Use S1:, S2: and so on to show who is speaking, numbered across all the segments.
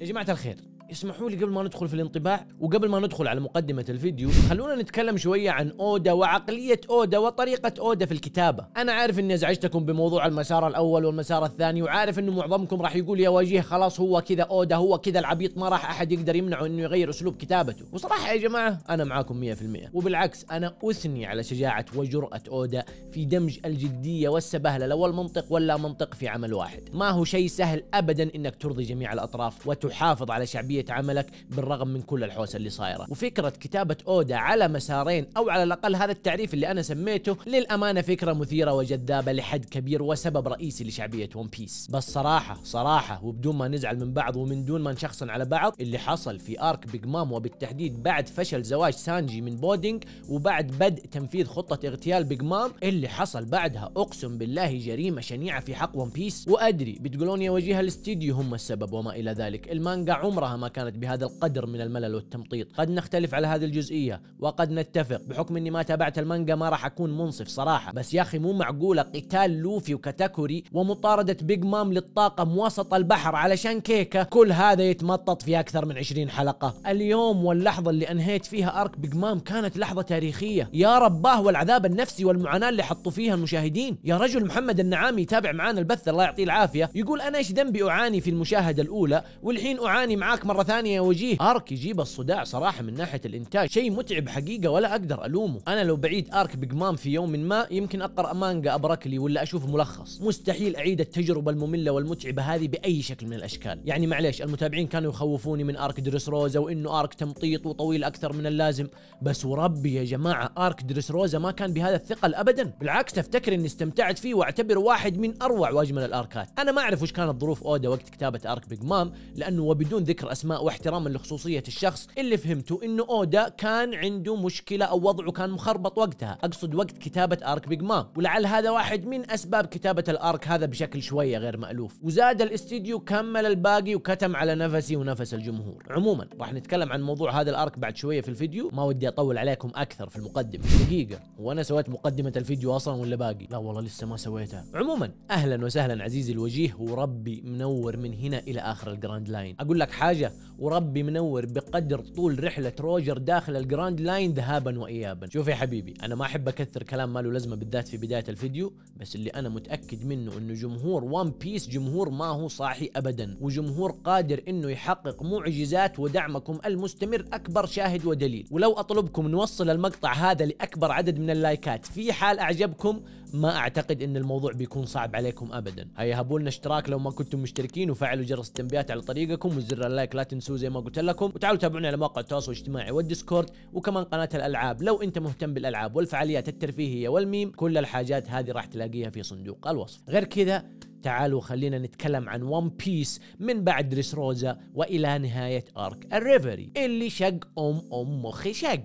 S1: يا جماعه الخير اسمحوا لي قبل ما ندخل في الانطباع وقبل ما ندخل على مقدمة الفيديو خلونا نتكلم شوية عن أودا وعقلية أودا وطريقة أودا في الكتابة أنا عارف أني أزعجتكم بموضوع المسار الأول والمسار الثاني وعارف أنه معظمكم راح يقول يا وجيه خلاص هو كذا أودا هو كذا العبيط ما راح أحد يقدر يمنعه أنه يغير أسلوب كتابته وصراحة يا جماعة أنا معاكم 100% وبالعكس أنا أثني على شجاعة وجرأة أودا في دمج الجدية والسبهللة والمنطق واللا منطق في عمل واحد ما هو شيء سهل أبدا أنك ترضي جميع الأطراف وتحافظ على شعبية كيفيه عملك بالرغم من كل الحوسه اللي صايره وفكره كتابه اودا على مسارين او على الاقل هذا التعريف اللي انا سميته للامانه فكره مثيره وجذابه لحد كبير وسبب رئيسي لشعبيه ون بيس بس صراحه صراحه وبدون ما نزعل من بعض ومن دون ما نشخصن على بعض اللي حصل في ارك بيج مام وبالتحديد بعد فشل زواج سانجي من بودينج وبعد بدء تنفيذ خطه اغتيال بيج مام اللي حصل بعدها اقسم بالله جريمه شنيعه في حق ون بيس وادري بتقولون يا وجيه الاستديو هم السبب وما الى ذلك المانجا عمرها ما كانت بهذا القدر من الملل والتمطيط قد نختلف على هذه الجزئيه وقد نتفق بحكم اني ما تابعت المانجا ما راح اكون منصف صراحه بس يا اخي مو معقوله قتال لوفي وكاتاكوري ومطارده بيج مام للطاقم وسط البحر علشان كيكه كل هذا يتمطط في اكثر من 20 حلقه اليوم واللحظه اللي انهيت فيها ارك بيج مام كانت لحظه تاريخيه يا رباه والعذاب النفسي والمعاناه اللي حطوا فيها المشاهدين يا رجل محمد النعامي يتابع معانا البث الله يعطيه العافيه يقول انا ايش ذنبي اعاني في المشاهده الاولى والحين اعاني معاك مره مره ثانيه وجيه ارك يجيب الصداع صراحه من ناحيه الانتاج شيء متعب حقيقه ولا اقدر الومه انا لو بعيد ارك بقمام في يوم ما يمكن اقرا مانجا ابركلي ولا اشوف ملخص مستحيل اعيد التجربه الممله والمتعبه هذه باي شكل من الاشكال يعني معليش المتابعين كانوا يخوفوني من ارك دريس روزا وانه ارك تمطيط وطويل اكثر من اللازم بس وربي يا جماعه ارك دريس روزا ما كان بهذا الثقل ابدا بالعكس افتكر اني استمتعت فيه واعتبره واحد من اروع واجمل الاركات انا ما اعرف وش كانت ظروف اودا وقت كتابه ارك بيج مام لانه وبدون ذكر اسماء الاسماء واحتراما لخصوصيه الشخص اللي فهمته انه اودا كان عنده مشكله او وضعه كان مخربط وقتها اقصد وقت كتابه ارك بيج مام ولعل هذا واحد من اسباب كتابه الارك هذا بشكل شويه غير مالوف وزاد الاستديو كمل الباقي وكتم على نفسي ونفس الجمهور عموما راح نتكلم عن موضوع هذا الارك بعد شويه في الفيديو ما ودي اطول عليكم اكثر في المقدمه دقيقه وانا سويت مقدمه الفيديو اصلا ولا باقي لا والله لسه ما سويتها عموما اهلا وسهلا عزيزي الوجيه وربي منور من هنا الى اخر الجراند لاين اقول لك حاجه وربي منور بقدر طول رحله روجر داخل الجراند لاين ذهابا وايابا شوف يا حبيبي انا ما احب اكثر كلام ما له لازمه بالذات في بدايه الفيديو بس اللي انا متاكد منه انه جمهور وان بيس جمهور ما هو صاحي ابدا وجمهور قادر انه يحقق معجزات ودعمكم المستمر اكبر شاهد ودليل ولو اطلبكم نوصل المقطع هذا لاكبر عدد من اللايكات في حال اعجبكم ما اعتقد ان الموضوع بيكون صعب عليكم ابدا هيا هبوا لنا اشتراك لو ما كنتم مشتركين وفعلوا جرس التنبيهات على طريقكم وزر اللايك لا تنسوا تنسوا زي ما قلت لكم وتعالوا تابعوني على مواقع التواصل الاجتماعي والديسكورد وكمان قناه الالعاب لو انت مهتم بالالعاب والفعاليات الترفيهيه والميم كل الحاجات هذه راح تلاقيها في صندوق الوصف غير كذا تعالوا خلينا نتكلم عن ون بيس من بعد دريس روزا والى نهايه ارك الريفري اللي شق ام ام مخي شق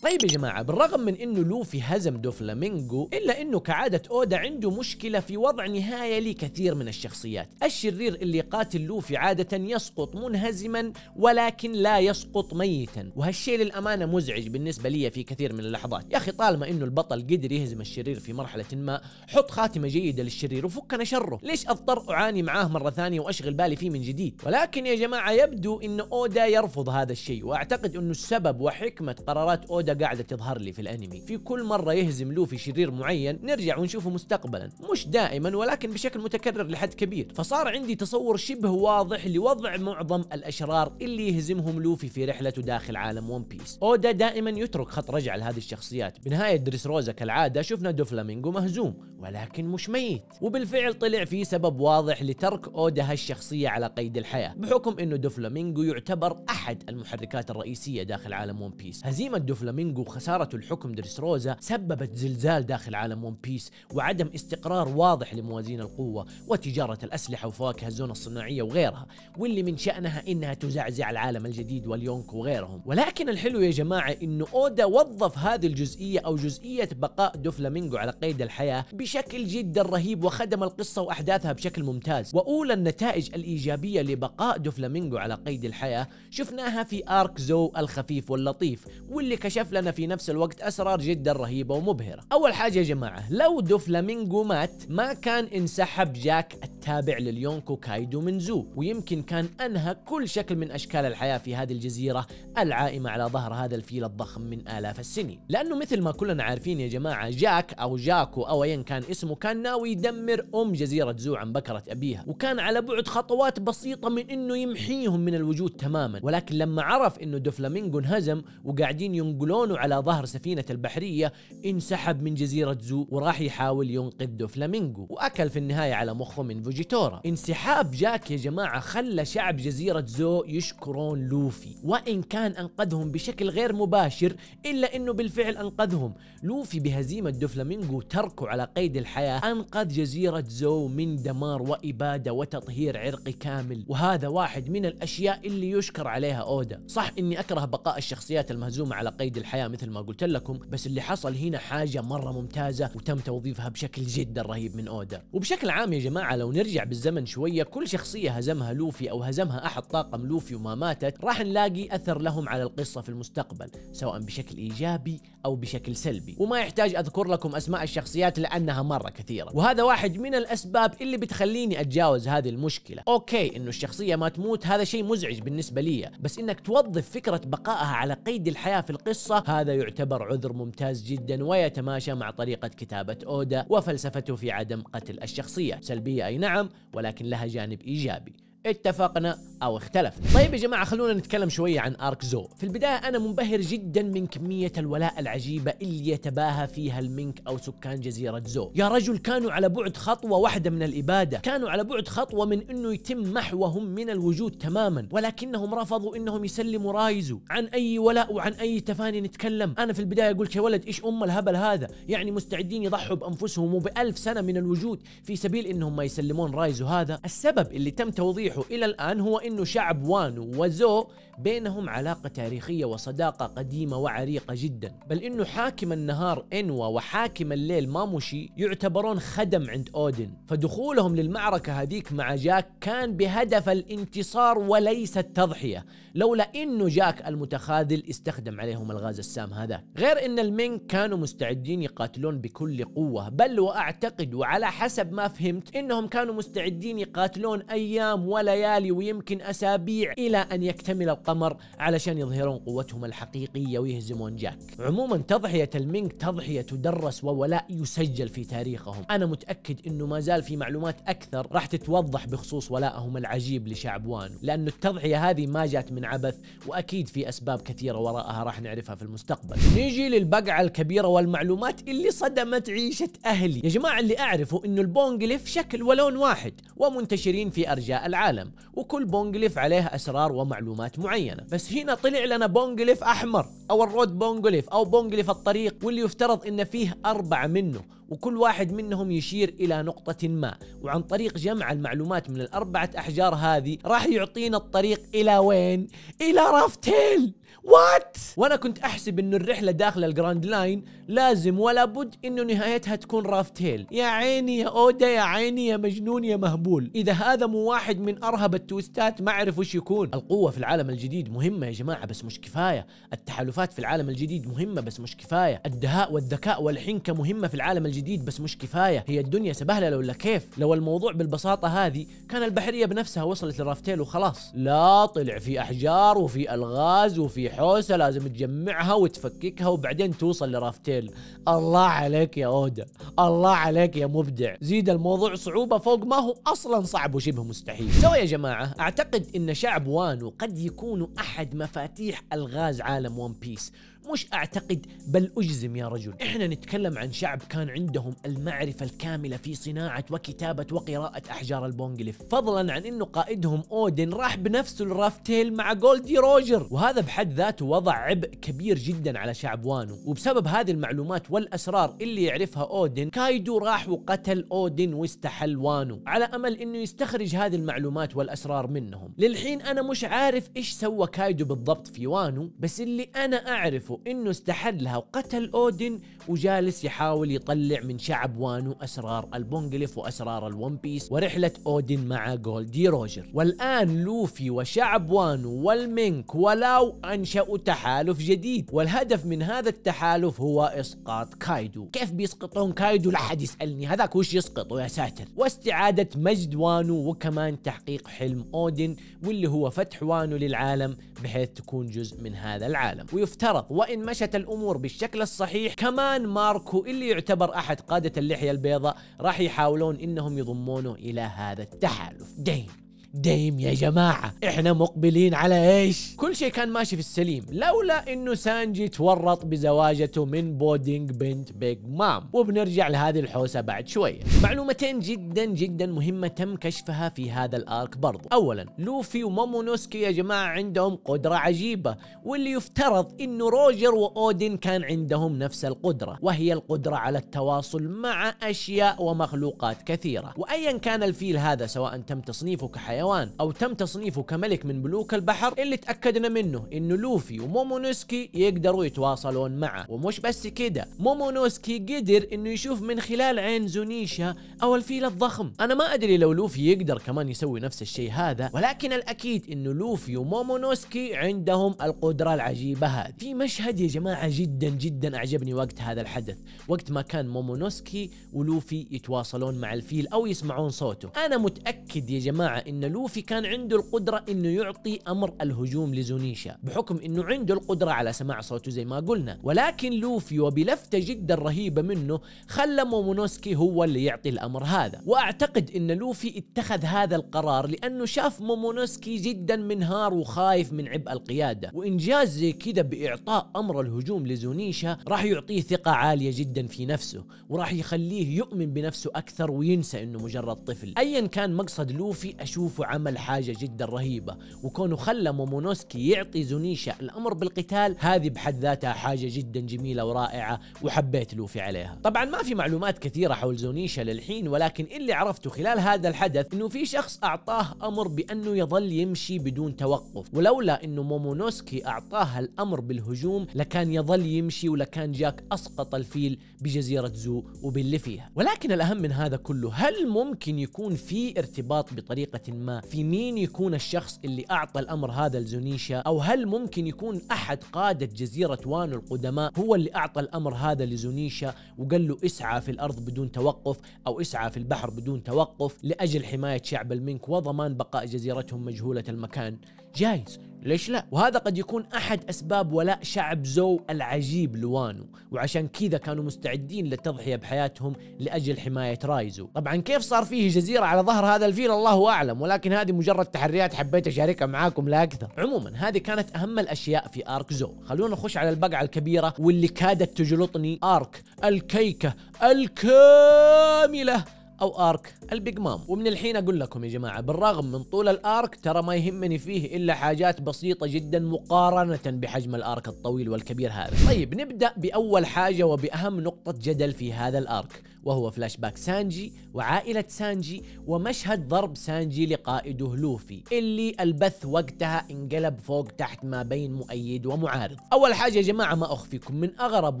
S1: طيب يا جماعة بالرغم من انه لوفي هزم دوفلامينجو الا انه كعادة اودا عنده مشكلة في وضع نهاية لكثير من الشخصيات الشرير اللي قاتل لوفي عادة يسقط منهزما ولكن لا يسقط ميتا وهالشيء للأمانة مزعج بالنسبة لي في كثير من اللحظات يا أخي طالما انه البطل قدر يهزم الشرير في مرحلة ما حط خاتمة جيدة للشرير وفكنا شره ليش اضطر اعاني معاه مرة ثانية واشغل بالي فيه من جديد ولكن يا جماعة يبدو ان اودا يرفض هذا الشيء واعتقد انه السبب وحكمة قرارات اودا سوداء قاعده تظهر لي في الانمي في كل مره يهزم لوفي شرير معين نرجع ونشوفه مستقبلا مش دائما ولكن بشكل متكرر لحد كبير فصار عندي تصور شبه واضح لوضع معظم الاشرار اللي يهزمهم لوفي في رحلته داخل عالم ون بيس اودا دائما يترك خط رجع لهذه الشخصيات بنهايه دريس روزا كالعاده شفنا دوفلامينجو مهزوم ولكن مش ميت وبالفعل طلع في سبب واضح لترك اودا هالشخصيه على قيد الحياه بحكم انه دوفلامينجو يعتبر احد المحركات الرئيسيه داخل عالم ون بيس هزيمه دوفلامينجو فلامينجو وخسارته الحكم دريس سببت زلزال داخل عالم ون بيس وعدم استقرار واضح لموازين القوة وتجارة الأسلحة وفواكه الزون الصناعية وغيرها واللي من شأنها إنها تزعزع العالم الجديد واليونك وغيرهم ولكن الحلو يا جماعة إنه أودا وظف هذه الجزئية أو جزئية بقاء دوفلامينجو على قيد الحياة بشكل جدا رهيب وخدم القصة وأحداثها بشكل ممتاز وأولى النتائج الإيجابية لبقاء دوفلامينجو على قيد الحياة شفناها في آرك زو الخفيف واللطيف واللي كشف الهدف لأن في نفس الوقت أسرار جدا رهيبة ومبهرة أول حاجة يا جماعة لو دوفلامينجو مات ما كان انسحب جاك التابع لليونكو كايدو من زو ويمكن كان أنهى كل شكل من أشكال الحياة في هذه الجزيرة العائمة على ظهر هذا الفيل الضخم من آلاف السنين لأنه مثل ما كلنا عارفين يا جماعة جاك أو جاكو أو أيا كان اسمه كان ناوي يدمر أم جزيرة زو عن بكرة أبيها وكان على بعد خطوات بسيطة من أنه يمحيهم من الوجود تماما ولكن لما عرف أنه دوفلامينجو انهزم وقاعدين ينقلون دونو على ظهر سفينة البحرية انسحب من جزيرة زو وراح يحاول ينقذ دوفلامينجو وأكل في النهاية على مخه من فوجيتورا انسحاب جاك يا جماعة خلى شعب جزيرة زو يشكرون لوفي وإن كان أنقذهم بشكل غير مباشر إلا أنه بالفعل أنقذهم لوفي بهزيمة دوفلامينجو تركه على قيد الحياة أنقذ جزيرة زو من دمار وإبادة وتطهير عرقي كامل وهذا واحد من الأشياء اللي يشكر عليها أودا صح إني أكره بقاء الشخصيات المهزومة على قيد الحياة الحياه مثل ما قلت لكم بس اللي حصل هنا حاجه مره ممتازه وتم توظيفها بشكل جدا رهيب من اودا وبشكل عام يا جماعه لو نرجع بالزمن شويه كل شخصيه هزمها لوفي او هزمها احد طاقم لوفي وما ماتت راح نلاقي اثر لهم على القصه في المستقبل سواء بشكل ايجابي او بشكل سلبي وما يحتاج اذكر لكم اسماء الشخصيات لانها مره كثيره وهذا واحد من الاسباب اللي بتخليني اتجاوز هذه المشكله اوكي انه الشخصيه ما تموت هذا شيء مزعج بالنسبه لي بس انك توظف فكره بقائها على قيد الحياه في القصه هذا يعتبر عذر ممتاز جدا ويتماشى مع طريقة كتابة أودا وفلسفته في عدم قتل الشخصية سلبية أي نعم ولكن لها جانب إيجابي اتفقنا او اختلف طيب يا جماعه خلونا نتكلم شويه عن ارك زو في البدايه انا منبهر جدا من كميه الولاء العجيبه اللي يتباهى فيها المنك او سكان جزيره زو يا رجل كانوا على بعد خطوه واحده من الاباده كانوا على بعد خطوه من انه يتم محوهم من الوجود تماما ولكنهم رفضوا انهم يسلموا رايزو عن اي ولاء وعن اي تفاني نتكلم انا في البدايه قلت يا ولد ايش ام الهبل هذا يعني مستعدين يضحوا بانفسهم وبألف سنه من الوجود في سبيل انهم ما يسلمون رايزو هذا السبب اللي تم توضيحه إلى الآن هو أنه شعب وانو وزو بينهم علاقة تاريخية وصداقة قديمة وعريقة جدا بل انه حاكم النهار انوا وحاكم الليل ماموشي يعتبرون خدم عند اودن فدخولهم للمعركة هذيك مع جاك كان بهدف الانتصار وليس التضحية لولا انه جاك المتخاذل استخدم عليهم الغاز السام هذا غير ان المينك كانوا مستعدين يقاتلون بكل قوة بل واعتقد وعلى حسب ما فهمت انهم كانوا مستعدين يقاتلون ايام وليالي ويمكن اسابيع الى ان يكتمل القمر علشان يظهرون قوتهم الحقيقية ويهزمون جاك عموما تضحية المينك تضحية تدرس وولاء يسجل في تاريخهم أنا متأكد أنه ما زال في معلومات أكثر راح تتوضح بخصوص ولائهم العجيب لشعب وانو لأن التضحية هذه ما جات من عبث وأكيد في أسباب كثيرة وراءها راح نعرفها في المستقبل نيجي للبقعة الكبيرة والمعلومات اللي صدمت عيشة أهلي يا جماعة اللي أعرفه أنه البونجليف شكل ولون واحد ومنتشرين في أرجاء العالم وكل بونجليف عليه أسرار ومعلومات معينة معينه بس هنا طلع لنا بونجليف احمر او الرود بونجليف او بونجليف الطريق واللي يفترض ان فيه اربعه منه وكل واحد منهم يشير الى نقطه ما وعن طريق جمع المعلومات من الاربعه احجار هذه راح يعطينا الطريق الى وين الى رافتيل وات وانا كنت احسب انه الرحله داخل الجراند لاين لازم ولا بد انه نهايتها تكون رافتيل يا عيني يا اودا يا عيني يا مجنون يا مهبول اذا هذا مو واحد من ارهب التويستات ما اعرف وش يكون القوه في العالم الجديد مهمه يا جماعه بس مش كفايه التحالفات في العالم الجديد مهمه بس مش كفايه الدهاء والذكاء والحنكه مهمه في العالم الجديد بس مش كفايه هي الدنيا سبهلله ولا كيف لو الموضوع بالبساطه هذه كان البحريه بنفسها وصلت لرافتيل وخلاص لا طلع في احجار وفي الغاز وفي في حوسه لازم تجمعها وتفككها وبعدين توصل لرافتيل الله عليك يا اودا الله عليك يا مبدع زيد الموضوع صعوبه فوق ما هو اصلا صعب وشبه مستحيل سو يا جماعه اعتقد ان شعب وانو قد يكونوا احد مفاتيح الغاز عالم ون بيس مش أعتقد بل أجزم يا رجل إحنا نتكلم عن شعب كان عندهم المعرفة الكاملة في صناعة وكتابة وقراءة أحجار البونجليف فضلا عن أنه قائدهم أودن راح بنفسه لرافتيل مع جولدي روجر وهذا بحد ذاته وضع عبء كبير جدا على شعب وانو وبسبب هذه المعلومات والأسرار اللي يعرفها أودن كايدو راح وقتل أودن واستحل وانو على أمل أنه يستخرج هذه المعلومات والأسرار منهم للحين أنا مش عارف إيش سوى كايدو بالضبط في وانو بس اللي أنا أعرفه وانه انه استحلها وقتل اودن وجالس يحاول يطلع من شعب وانو اسرار البونجليف واسرار الون بيس ورحله اودن مع جولدي روجر والان لوفي وشعب وانو والمنك ولاو انشأوا تحالف جديد والهدف من هذا التحالف هو اسقاط كايدو كيف بيسقطون كايدو لحد يسالني هذاك وش يسقطه يا ساتر واستعاده مجد وانو وكمان تحقيق حلم اودن واللي هو فتح وانو للعالم بحيث تكون جزء من هذا العالم ويفترض وإن مشت الأمور بالشكل الصحيح كمان ماركو اللي يعتبر أحد قادة اللحية البيضاء راح يحاولون إنهم يضمونه إلى هذا التحالف جيم دايم يا جماعة احنا مقبلين على ايش كل شيء كان ماشي في السليم لولا انه سانجي تورط بزواجته من بودينج بنت بيج مام وبنرجع لهذه الحوسة بعد شوية معلومتين جدا جدا مهمة تم كشفها في هذا الارك برضو اولا لوفي ومومونوسكي يا جماعة عندهم قدرة عجيبة واللي يفترض انه روجر واودن كان عندهم نفس القدرة وهي القدرة على التواصل مع اشياء ومخلوقات كثيرة وايا كان الفيل هذا سواء تم تصنيفه كحياة حيوان أو تم تصنيفه كملك من ملوك البحر اللي تأكدنا منه إنه لوفي ومومونوسكي يقدروا يتواصلون معه ومش بس كده مومونوسكي قدر إنه يشوف من خلال عين زونيشا أو الفيل الضخم أنا ما أدري لو لوفي يقدر كمان يسوي نفس الشيء هذا ولكن الأكيد إنه لوفي ومومونوسكي عندهم القدرة العجيبة هذه في مشهد يا جماعة جدا جدا أعجبني وقت هذا الحدث وقت ما كان مومونوسكي ولوفي يتواصلون مع الفيل أو يسمعون صوته أنا متأكد يا جماعة إن لوفي كان عنده القدرة انه يعطي امر الهجوم لزونيشا بحكم انه عنده القدرة على سماع صوته زي ما قلنا ولكن لوفي وبلفتة جدا رهيبة منه خلى مومونوسكي هو اللي يعطي الامر هذا واعتقد ان لوفي اتخذ هذا القرار لانه شاف مومونوسكي جدا منهار وخايف من عبء القيادة وانجاز زي كذا باعطاء امر الهجوم لزونيشا راح يعطيه ثقة عالية جدا في نفسه وراح يخليه يؤمن بنفسه اكثر وينسى انه مجرد طفل ايا كان مقصد لوفي اشوف اشوفه عمل حاجه جدا رهيبه وكونه خلى مومونوسكي يعطي زونيشا الامر بالقتال هذه بحد ذاتها حاجه جدا جميله ورائعه وحبيت لوفي عليها طبعا ما في معلومات كثيره حول زونيشا للحين ولكن اللي عرفته خلال هذا الحدث انه في شخص اعطاه امر بانه يظل يمشي بدون توقف ولولا انه مومونوسكي اعطاه الامر بالهجوم لكان يظل يمشي ولكان جاك اسقط الفيل بجزيره زو وباللي فيها ولكن الاهم من هذا كله هل ممكن يكون في ارتباط بطريقه ما القائمة في مين يكون الشخص اللي أعطى الأمر هذا لزونيشا أو هل ممكن يكون أحد قادة جزيرة وانو القدماء هو اللي أعطى الأمر هذا لزونيشا وقال له اسعى في الأرض بدون توقف أو اسعى في البحر بدون توقف لأجل حماية شعب المنك وضمان بقاء جزيرتهم مجهولة المكان جايز ليش لا؟ وهذا قد يكون أحد أسباب ولاء شعب زو العجيب لوانو وعشان كذا كانوا مستعدين للتضحية بحياتهم لأجل حماية رايزو طبعا كيف صار فيه جزيرة على ظهر هذا الفيل الله أعلم ولكن هذه مجرد تحريات حبيت أشاركها معاكم لا أكثر عموما هذه كانت أهم الأشياء في آرك زو خلونا نخش على البقعة الكبيرة واللي كادت تجلطني آرك الكيكة الكاملة أو آرك البيج مام ومن الحين اقول لكم يا جماعه بالرغم من طول الارك ترى ما يهمني فيه الا حاجات بسيطه جدا مقارنه بحجم الارك الطويل والكبير هذا طيب نبدا باول حاجه وباهم نقطه جدل في هذا الارك وهو فلاش باك سانجي وعائلة سانجي ومشهد ضرب سانجي لقائده لوفي اللي البث وقتها انقلب فوق تحت ما بين مؤيد ومعارض أول حاجة يا جماعة ما أخفيكم من أغرب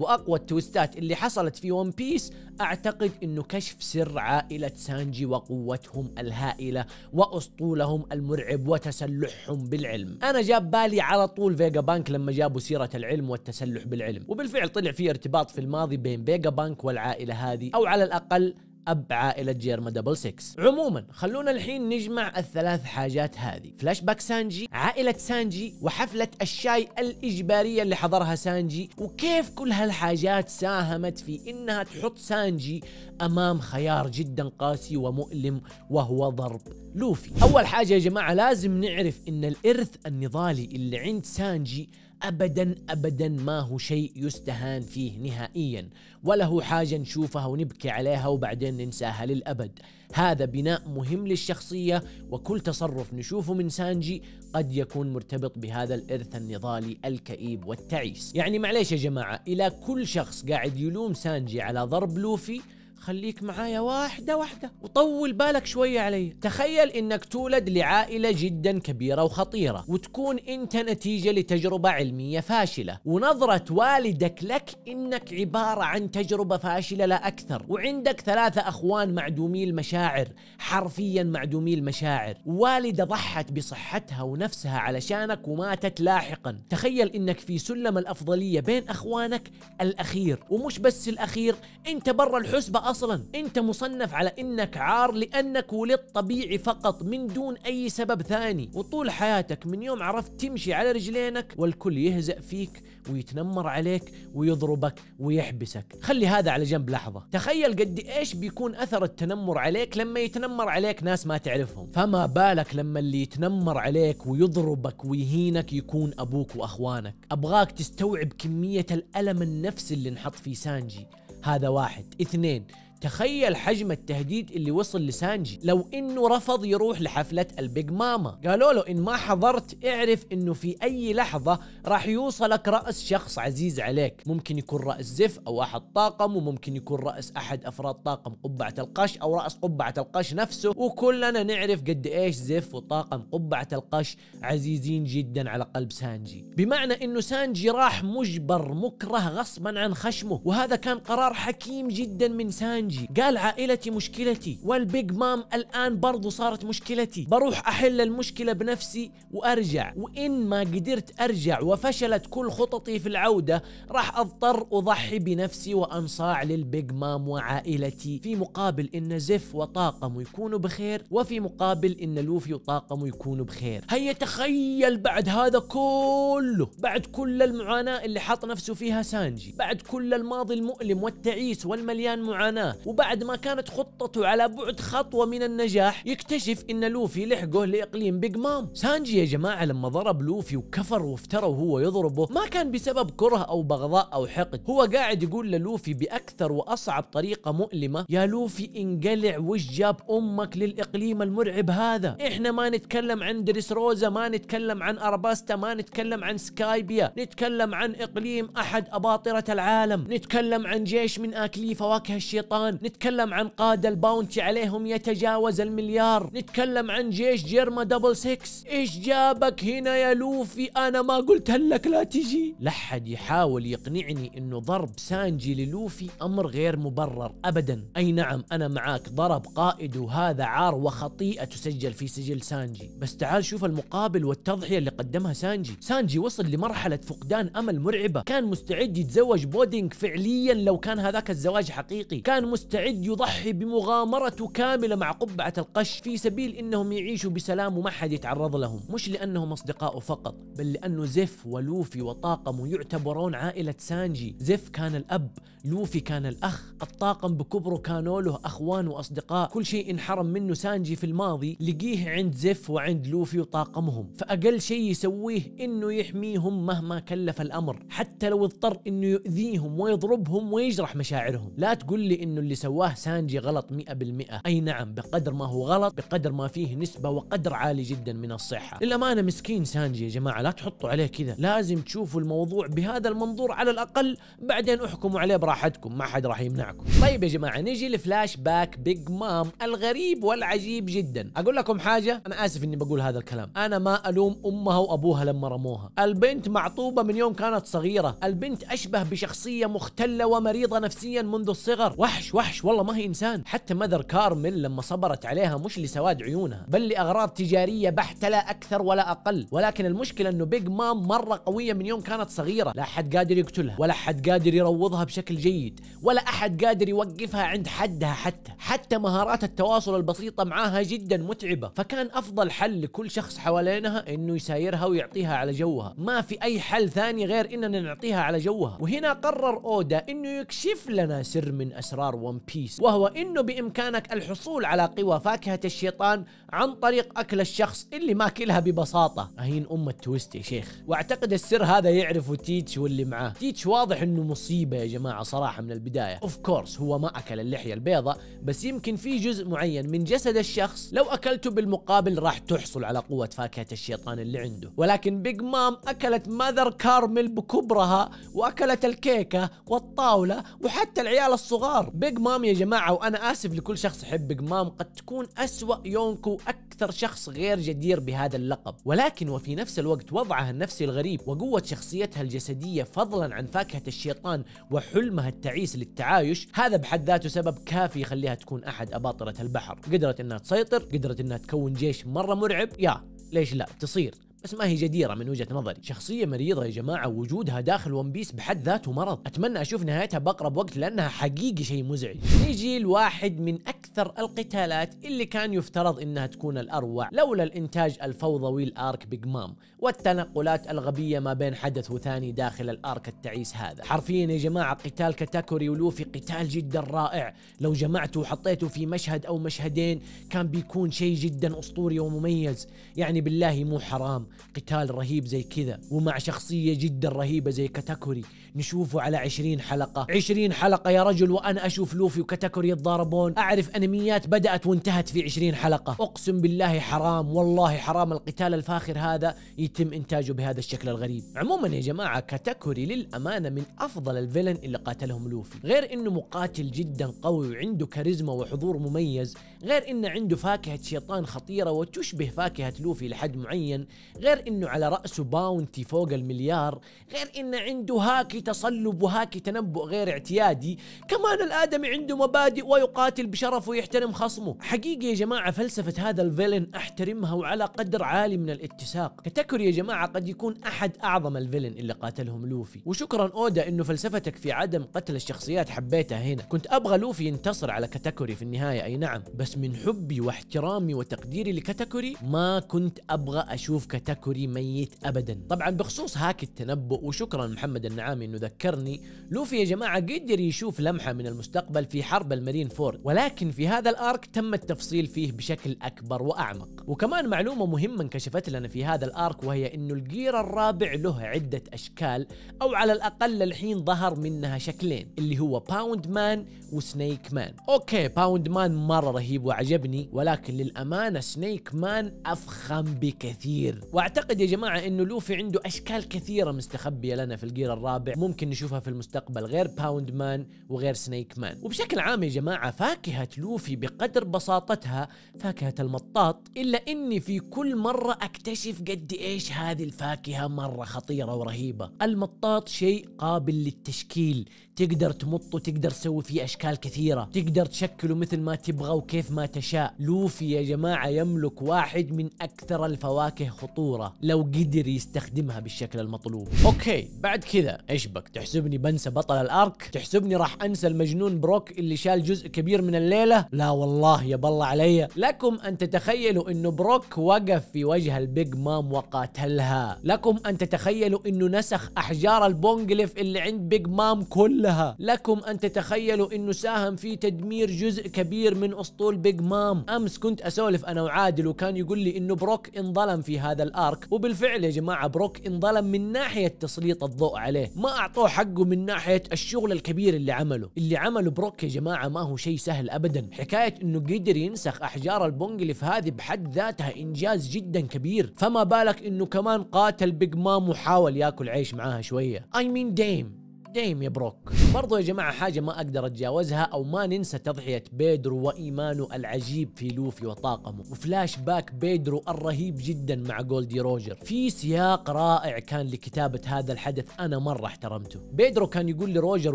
S1: وأقوى التويستات اللي حصلت في ون بيس أعتقد أنه كشف سر عائلة سانجي وقوتهم الهائلة وأسطولهم المرعب وتسلحهم بالعلم أنا جاب بالي على طول فيجا بانك لما جابوا سيرة العلم والتسلح بالعلم وبالفعل طلع في ارتباط في الماضي بين فيجا بانك والعائلة هذه أو على الأقل اب عائله جيرما دبل 6 عموما خلونا الحين نجمع الثلاث حاجات هذه فلاش باك سانجي عائله سانجي وحفله الشاي الاجباريه اللي حضرها سانجي وكيف كل هالحاجات ساهمت في انها تحط سانجي امام خيار جدا قاسي ومؤلم وهو ضرب لوفي اول حاجه يا جماعه لازم نعرف ان الارث النضالي اللي عند سانجي ابدا ابدا ما هو شيء يستهان فيه نهائيا ولا هو حاجه نشوفها ونبكي عليها وبعدين ننساها للابد هذا بناء مهم للشخصيه وكل تصرف نشوفه من سانجي قد يكون مرتبط بهذا الارث النضالي الكئيب والتعيس يعني معليش يا جماعه الى كل شخص قاعد يلوم سانجي على ضرب لوفي خليك معايا واحدة واحدة وطول بالك شوية علي تخيل انك تولد لعائلة جدا كبيرة وخطيرة وتكون انت نتيجة لتجربة علمية فاشلة ونظرة والدك لك انك عبارة عن تجربة فاشلة لا اكثر وعندك ثلاثة اخوان معدومي المشاعر حرفيا معدومي المشاعر والدة ضحت بصحتها ونفسها علشانك وماتت لاحقا تخيل انك في سلم الافضلية بين اخوانك الاخير ومش بس الاخير انت برا الحسبة اصلا اصلا انت مصنف على انك عار لانك ولدت طبيعي فقط من دون اي سبب ثاني وطول حياتك من يوم عرفت تمشي على رجلينك والكل يهزأ فيك ويتنمر عليك ويضربك ويحبسك خلي هذا على جنب لحظة تخيل قد ايش بيكون اثر التنمر عليك لما يتنمر عليك ناس ما تعرفهم فما بالك لما اللي يتنمر عليك ويضربك ويهينك يكون ابوك واخوانك ابغاك تستوعب كمية الالم النفسي اللي انحط في سانجي هذا واحد اثنين تخيل حجم التهديد اللي وصل لسانجي لو انه رفض يروح لحفلة البيج ماما قالوا له ان ما حضرت اعرف انه في اي لحظة راح يوصلك رأس شخص عزيز عليك ممكن يكون رأس زف او احد طاقم وممكن يكون رأس احد افراد طاقم قبعة القش او رأس قبعة القش نفسه وكلنا نعرف قد ايش زف وطاقم قبعة القش عزيزين جدا على قلب سانجي بمعنى انه سانجي راح مجبر مكره غصبا عن خشمه وهذا كان قرار حكيم جدا من سانجي بنجي قال عائلتي مشكلتي والبيج مام الآن برضو صارت مشكلتي بروح أحل المشكلة بنفسي وأرجع وإن ما قدرت أرجع وفشلت كل خططي في العودة راح أضطر أضحي بنفسي وأنصاع للبيج مام وعائلتي في مقابل إن زف وطاقم يكونوا بخير وفي مقابل إن لوفي وطاقم يكونوا بخير هيا تخيل بعد هذا كله بعد كل المعاناة اللي حط نفسه فيها سانجي بعد كل الماضي المؤلم والتعيس والمليان معاناة وبعد ما كانت خطته على بعد خطوة من النجاح يكتشف ان لوفي لحقه لاقليم بيج مام سانجي يا جماعة لما ضرب لوفي وكفر وافترى وهو يضربه ما كان بسبب كره او بغضاء او حقد هو قاعد يقول للوفي باكثر واصعب طريقة مؤلمة يا لوفي انقلع وش جاب امك للاقليم المرعب هذا احنا ما نتكلم عن دريس روزا ما نتكلم عن ارباستا ما نتكلم عن سكايبيا نتكلم عن اقليم احد اباطرة العالم نتكلم عن جيش من اكلي فواكه الشيطان الآن نتكلم عن قادة الباونتي عليهم يتجاوز المليار نتكلم عن جيش جيرما دبل سكس إيش جابك هنا يا لوفي أنا ما قلت لك لا تجي لحد يحاول يقنعني أنه ضرب سانجي للوفي أمر غير مبرر أبدا أي نعم أنا معاك ضرب قائد وهذا عار وخطيئة تسجل في سجل سانجي بس تعال شوف المقابل والتضحية اللي قدمها سانجي سانجي وصل لمرحلة فقدان أمل مرعبة كان مستعد يتزوج بودينج فعليا لو كان هذاك الزواج حقيقي كان مستعد يضحي بمغامرته كاملة مع قبعة القش في سبيل انهم يعيشوا بسلام وما حد يتعرض لهم مش لانهم اصدقائه فقط بل لانه زف ولوفي وطاقمه يعتبرون عائلة سانجي زف كان الاب لوفي كان الاخ الطاقم بكبره كانوا له اخوان واصدقاء كل شيء انحرم منه سانجي في الماضي لقيه عند زف وعند لوفي وطاقمهم فاقل شيء يسويه انه يحميهم مهما كلف الامر حتى لو اضطر انه يؤذيهم ويضربهم ويجرح مشاعرهم لا تقول لي انه اللي سواه سانجي غلط 100% اي نعم بقدر ما هو غلط بقدر ما فيه نسبة وقدر عالي جدا من الصحة للأمانة مسكين سانجي يا جماعة لا تحطوا عليه كذا لازم تشوفوا الموضوع بهذا المنظور على الأقل بعدين احكموا عليه براحتكم ما حد راح يمنعكم طيب يا جماعة نجي لفلاش باك بيج مام الغريب والعجيب جدا اقول لكم حاجة انا اسف اني بقول هذا الكلام انا ما الوم امها وابوها لما رموها البنت معطوبة من يوم كانت صغيرة البنت اشبه بشخصية مختلة ومريضة نفسيا منذ الصغر وحش وحش والله ما هي انسان حتى مذر كارمل لما صبرت عليها مش لسواد عيونها بل لاغراض تجاريه بحته لا اكثر ولا اقل ولكن المشكله انه بيج مام مره قويه من يوم كانت صغيره لا حد قادر يقتلها ولا حد قادر يروضها بشكل جيد ولا احد قادر يوقفها عند حدها حتى حتى مهارات التواصل البسيطه معاها جدا متعبه فكان افضل حل لكل شخص حوالينها انه يسايرها ويعطيها على جوها ما في اي حل ثاني غير اننا نعطيها على جوها وهنا قرر اودا انه يكشف لنا سر من اسرار ون بيس وهو انه بامكانك الحصول على قوى فاكهه الشيطان عن طريق اكل الشخص اللي ماكلها ببساطه رهين ام التويست يا شيخ واعتقد السر هذا يعرفه تيتش واللي معاه تيتش واضح انه مصيبه يا جماعه صراحه من البدايه اوف كورس هو ما اكل اللحيه البيضاء بس يمكن في جزء معين من جسد الشخص لو اكلته بالمقابل راح تحصل على قوه فاكهه الشيطان اللي عنده ولكن بيج مام اكلت ماذر كارميل بكبرها واكلت الكيكه والطاوله وحتى العيال الصغار بيج مام يا جماعه وانا اسف لكل شخص يحب بيج مام قد تكون اسوا يونكو أكثر شخص غير جدير بهذا اللقب ولكن وفي نفس الوقت وضعها النفسي الغريب وقوة شخصيتها الجسدية فضلا عن فاكهة الشيطان وحلمها التعيس للتعايش هذا بحد ذاته سبب كافي يخليها تكون أحد أباطرة البحر قدرت أنها تسيطر قدرت أنها تكون جيش مرة مرعب يا ليش لا تصير بس ما هي جديره من وجهه نظري شخصيه مريضه يا جماعه وجودها داخل ون بيس بحد ذاته مرض اتمنى اشوف نهايتها باقرب وقت لانها حقيقي شيء مزعج نيجي لواحد من اكثر القتالات اللي كان يفترض انها تكون الاروع لولا الانتاج الفوضوي الارك بيج مام والتنقلات الغبيه ما بين حدث وثاني داخل الارك التعيس هذا حرفيا يا جماعه قتال كاتاكوري ولوفي قتال جدا رائع لو جمعته وحطيته في مشهد او مشهدين كان بيكون شيء جدا اسطوري ومميز يعني بالله مو حرام قتال رهيب زي كذا ومع شخصية جدا رهيبة زي كاتاكوري نشوفه على 20 حلقة 20 حلقة يا رجل وأنا أشوف لوفي وكاتاكوري يتضاربون أعرف أنميات بدأت وانتهت في 20 حلقة أقسم بالله حرام والله حرام القتال الفاخر هذا يتم إنتاجه بهذا الشكل الغريب عموما يا جماعة كاتاكوري للأمانة من أفضل الفيلن اللي قاتلهم لوفي غير أنه مقاتل جدا قوي وعنده كاريزما وحضور مميز غير أنه عنده فاكهة شيطان خطيرة وتشبه فاكهة لوفي لحد معين غير انه على راسه باونتي فوق المليار غير انه عنده هاكي تصلب وهاكي تنبؤ غير اعتيادي كمان الادمي عنده مبادئ ويقاتل بشرف ويحترم خصمه حقيقي يا جماعه فلسفه هذا الفيلن احترمها وعلى قدر عالي من الاتساق كتاكوري يا جماعه قد يكون احد اعظم الفيلن اللي قاتلهم لوفي وشكرا اودا انه فلسفتك في عدم قتل الشخصيات حبيتها هنا كنت ابغى لوفي ينتصر على كتاكوري في النهايه اي نعم بس من حبي واحترامي وتقديري لكتاكوري ما كنت ابغى اشوف كتاكوري تاكوري ميت ابدا طبعا بخصوص هاك التنبؤ وشكرا محمد النعامي انه ذكرني لوفي يا جماعه قدر يشوف لمحه من المستقبل في حرب المارين فورد ولكن في هذا الارك تم التفصيل فيه بشكل اكبر واعمق وكمان معلومه مهمه انكشفت لنا في هذا الارك وهي انه الجير الرابع له عده اشكال او على الاقل الحين ظهر منها شكلين اللي هو باوند مان وسنيك مان اوكي باوند مان مره رهيب وعجبني ولكن للامانه سنيك مان افخم بكثير واعتقد يا جماعه انه لوفي عنده اشكال كثيره مستخبيه لنا في الجير الرابع ممكن نشوفها في المستقبل غير باوند مان وغير سنيك مان وبشكل عام يا جماعه فاكهه لوفي بقدر بساطتها فاكهه المطاط الا اني في كل مره اكتشف قد ايش هذه الفاكهه مره خطيره ورهيبه المطاط شيء قابل للتشكيل تقدر تمطه وتقدر تسوي فيه اشكال كثيره تقدر تشكله مثل ما تبغى وكيف ما تشاء لوفي يا جماعه يملك واحد من اكثر الفواكه خطوره لو قدر يستخدمها بالشكل المطلوب اوكي بعد كذا ايش بك تحسبني بنسى بطل الارك تحسبني راح انسى المجنون بروك اللي شال جزء كبير من الليله لا والله يا بالله علي لكم ان تتخيلوا انه بروك وقف في وجه البيج مام وقاتلها لكم ان تتخيلوا انه نسخ احجار البونجلف اللي عند بيج مام كلها كلها لكم أن تتخيلوا أنه ساهم في تدمير جزء كبير من أسطول بيج مام أمس كنت أسولف أنا وعادل وكان يقول لي أنه بروك انظلم في هذا الآرك وبالفعل يا جماعة بروك انظلم من ناحية تسليط الضوء عليه ما أعطوه حقه من ناحية الشغل الكبير اللي عمله اللي عمله بروك يا جماعة ما هو شيء سهل أبدا حكاية أنه قدر ينسخ أحجار البونجليف هذه بحد ذاتها إنجاز جدا كبير فما بالك أنه كمان قاتل بيج مام وحاول ياكل عيش معاها شوية I mean damn جيم يا بروك برضو يا جماعة حاجة ما أقدر أتجاوزها أو ما ننسى تضحية بيدرو وإيمانه العجيب في لوفي وطاقمه وفلاش باك بيدرو الرهيب جدا مع جولدي روجر في سياق رائع كان لكتابة هذا الحدث أنا مرة احترمته بيدرو كان يقول لروجر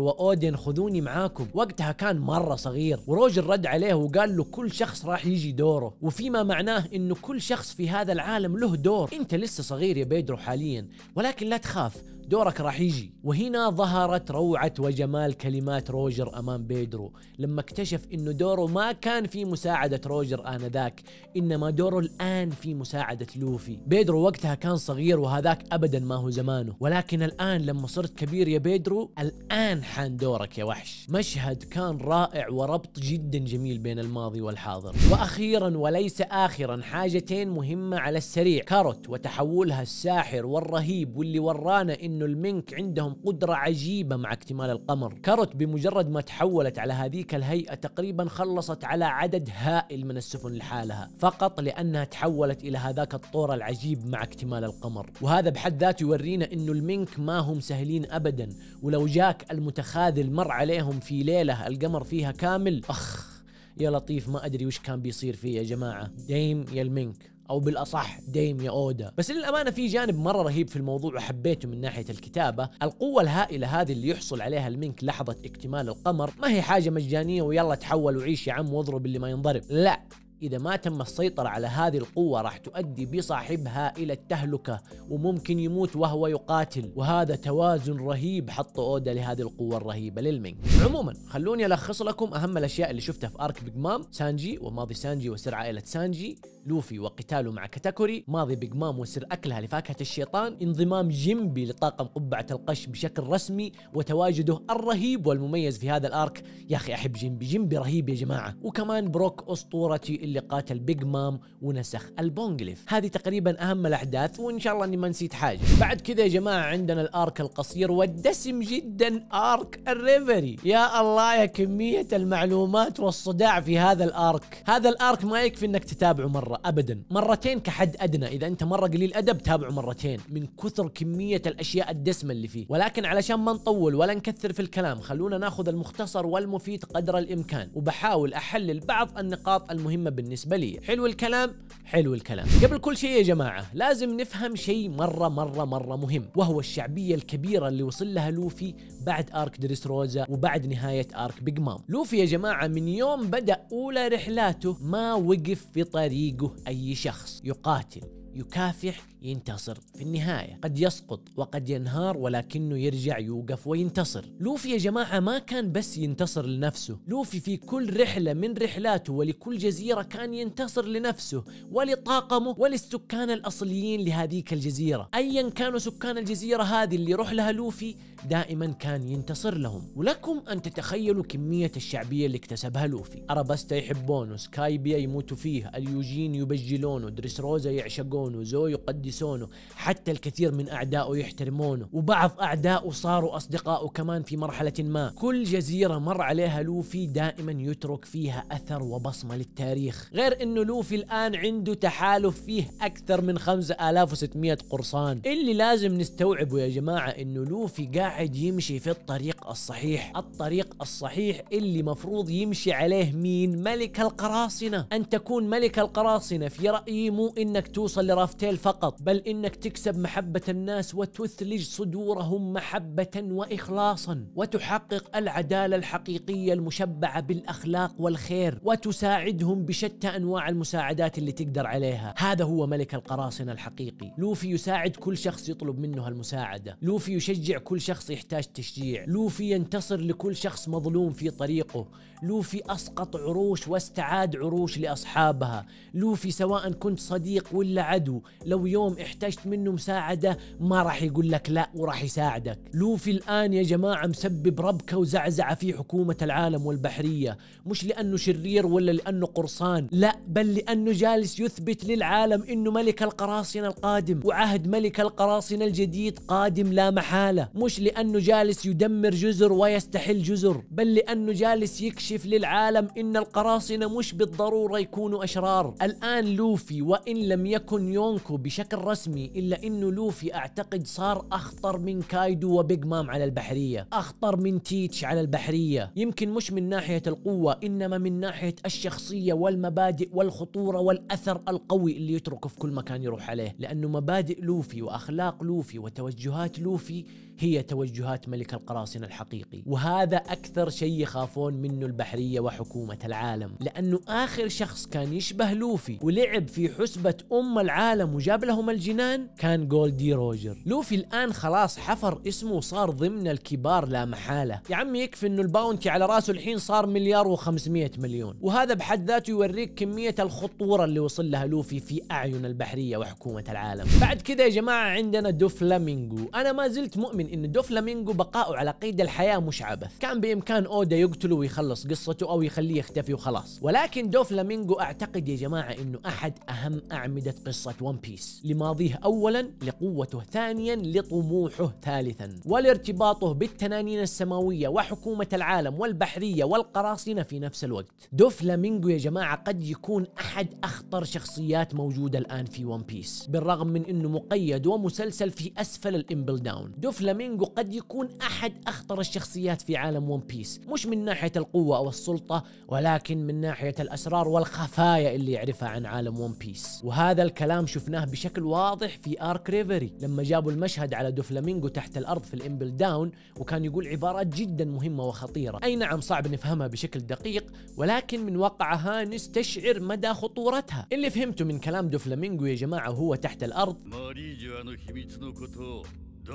S1: وأودين خذوني معاكم وقتها كان مرة صغير وروجر رد عليه وقال له كل شخص راح يجي دوره وفيما معناه أنه كل شخص في هذا العالم له دور أنت لسه صغير يا بيدرو حاليا ولكن لا تخاف دورك راح يجي وهنا ظهرت روعة وجمال كلمات روجر أمام بيدرو لما اكتشف أنه دوره ما كان في مساعدة روجر آنذاك إنما دوره الآن في مساعدة لوفي بيدرو وقتها كان صغير وهذاك أبدا ما هو زمانه ولكن الآن لما صرت كبير يا بيدرو الآن حان دورك يا وحش مشهد كان رائع وربط جدا جميل بين الماضي والحاضر وأخيرا وليس آخرا حاجتين مهمة على السريع كاروت وتحولها الساحر والرهيب واللي ورانا إنه انه المنك عندهم قدره عجيبه مع اكتمال القمر كاروت بمجرد ما تحولت على هذيك الهيئه تقريبا خلصت على عدد هائل من السفن لحالها فقط لانها تحولت الى هذاك الطور العجيب مع اكتمال القمر وهذا بحد ذاته يورينا انه المنك ما هم سهلين ابدا ولو جاك المتخاذل مر عليهم في ليله القمر فيها كامل اخ يا لطيف ما ادري وش كان بيصير فيه يا جماعه ديم يا المنك او بالاصح ديم يا اودا بس للامانه في جانب مره رهيب في الموضوع وحبيته من ناحيه الكتابه القوه الهائله هذه اللي يحصل عليها المنك لحظه اكتمال القمر ما هي حاجه مجانيه ويلا تحول وعيش يا عم واضرب اللي ما ينضرب لا إذا ما تم السيطرة على هذه القوة راح تؤدي بصاحبها إلى التهلكة وممكن يموت وهو يقاتل وهذا توازن رهيب حط أودا لهذه القوة الرهيبة للمينج عموما خلوني ألخص لكم أهم الأشياء اللي شفتها في آرك بيج مام سانجي وماضي سانجي وسر عائلة سانجي لوفي وقتاله مع كاتاكوري ماضي بيج مام وسر أكلها لفاكهة الشيطان انضمام جيمبي لطاقم قبعة القش بشكل رسمي وتواجده الرهيب والمميز في هذا الآرك يا أخي أحب جيمبي جيمبي رهيب يا جماعة وكمان بروك أسطورتي اللي قاتل بيج مام ونسخ البونجليف هذه تقريبا اهم الاحداث وان شاء الله اني ما نسيت حاجه بعد كذا يا جماعه عندنا الارك القصير والدسم جدا ارك الريفري يا الله يا كميه المعلومات والصداع في هذا الارك هذا الارك ما يكفي انك تتابعه مره ابدا مرتين كحد ادنى اذا انت مره قليل ادب تابعه مرتين من كثر كميه الاشياء الدسمه اللي فيه ولكن علشان ما نطول ولا نكثر في الكلام خلونا ناخذ المختصر والمفيد قدر الامكان وبحاول احلل بعض النقاط المهمه بالنسبة لي حلو الكلام حلو الكلام قبل كل شيء يا جماعة لازم نفهم شيء مرة مرة مرة مهم وهو الشعبية الكبيرة اللي وصل لها لوفي بعد آرك دريس روزا وبعد نهاية آرك بيج مام لوفي يا جماعة من يوم بدأ أولى رحلاته ما وقف في طريقه أي شخص يقاتل يكافح ينتصر في النهاية قد يسقط وقد ينهار ولكنه يرجع يوقف وينتصر لوفي يا جماعة ما كان بس ينتصر لنفسه لوفي في كل رحلة من رحلاته ولكل جزيرة كان ينتصر لنفسه ولطاقمه وللسكان الأصليين لهذيك الجزيرة أيا كانوا سكان الجزيرة هذه اللي يروح لها لوفي دائما كان ينتصر لهم ولكم أن تتخيلوا كمية الشعبية اللي اكتسبها لوفي أرابستا يحبونه سكايبيا يموتوا فيه اليوجين يبجلونه دريس روزا يعشقونه زو يقدسونه حتى الكثير من أعدائه يحترمونه وبعض أعدائه صاروا أصدقائه كمان في مرحلة ما كل جزيرة مر عليها لوفي دائما يترك فيها أثر وبصمة للتاريخ غير أنه لوفي الآن عنده تحالف فيه أكثر من 5600 قرصان اللي لازم نستوعبه يا جماعة أنه لوفي قاعد الواحد يمشي في الطريق الصحيح الطريق الصحيح اللي مفروض يمشي عليه مين ملك القراصنة أن تكون ملك القراصنة في رأيي مو إنك توصل لرافتيل فقط بل إنك تكسب محبة الناس وتثلج صدورهم محبة وإخلاصا وتحقق العدالة الحقيقية المشبعة بالأخلاق والخير وتساعدهم بشتى أنواع المساعدات اللي تقدر عليها هذا هو ملك القراصنة الحقيقي لوفي يساعد كل شخص يطلب منه المساعدة لوفي يشجع كل شخص شخص يحتاج تشجيع لوفي ينتصر لكل شخص مظلوم في طريقه لوفي أسقط عروش واستعاد عروش لأصحابها لوفي سواء كنت صديق ولا عدو لو يوم احتجت منه مساعدة ما راح يقول لك لا وراح يساعدك لوفي الآن يا جماعة مسبب ربكة وزعزعة في حكومة العالم والبحرية مش لأنه شرير ولا لأنه قرصان لا بل لأنه جالس يثبت للعالم أنه ملك القراصنة القادم وعهد ملك القراصنة الجديد قادم لا محالة مش لأنه جالس يدمر جزر ويستحل جزر بل لأنه جالس يكشف يكشف للعالم ان القراصنة مش بالضرورة يكونوا اشرار الان لوفي وان لم يكن يونكو بشكل رسمي الا انه لوفي اعتقد صار اخطر من كايدو وبيج مام على البحرية اخطر من تيتش على البحرية يمكن مش من ناحية القوة انما من ناحية الشخصية والمبادئ والخطورة والاثر القوي اللي يتركه في كل مكان يروح عليه لانه مبادئ لوفي واخلاق لوفي وتوجهات لوفي هي توجهات ملك القراصنة الحقيقي وهذا اكثر شيء يخافون منه البحرية وحكومة العالم لأنه آخر شخص كان يشبه لوفي ولعب في حسبة أم العالم وجاب لهم الجنان كان جولدي روجر لوفي الآن خلاص حفر اسمه صار ضمن الكبار لا محالة يا عمي يكفي أنه الباونتي على راسه الحين صار مليار و500 مليون وهذا بحد ذاته يوريك كمية الخطورة اللي وصل لها لوفي في أعين البحرية وحكومة العالم بعد كده يا جماعة عندنا دوفلامينجو أنا ما زلت مؤمن أن دوفلامينجو بقاؤه على قيد الحياة مش عبث كان بإمكان أودا يقتله ويخلص قصته او يخليه يختفي وخلاص ولكن دو فلامينجو اعتقد يا جماعه انه احد اهم اعمده قصه ون بيس لماضيه اولا لقوته ثانيا لطموحه ثالثا ولارتباطه بالتنانين السماويه وحكومه العالم والبحريه والقراصنه في نفس الوقت دو فلامينجو يا جماعه قد يكون احد اخطر شخصيات موجوده الان في ون بيس بالرغم من انه مقيد ومسلسل في اسفل الامبل داون دو فلامينجو قد يكون احد اخطر الشخصيات في عالم ون بيس مش من ناحيه القوه القوة أو السلطة ولكن من ناحية الأسرار والخفايا اللي يعرفها عن عالم ون بيس وهذا الكلام شفناه بشكل واضح في آرك ريفري لما جابوا المشهد على دوفلامينجو تحت الأرض في الإمبل داون وكان يقول عبارات جدا مهمة وخطيرة أي نعم صعب نفهمها بشكل دقيق ولكن من وقعها نستشعر مدى خطورتها اللي فهمته من كلام دوفلامينجو يا جماعة وهو تحت الأرض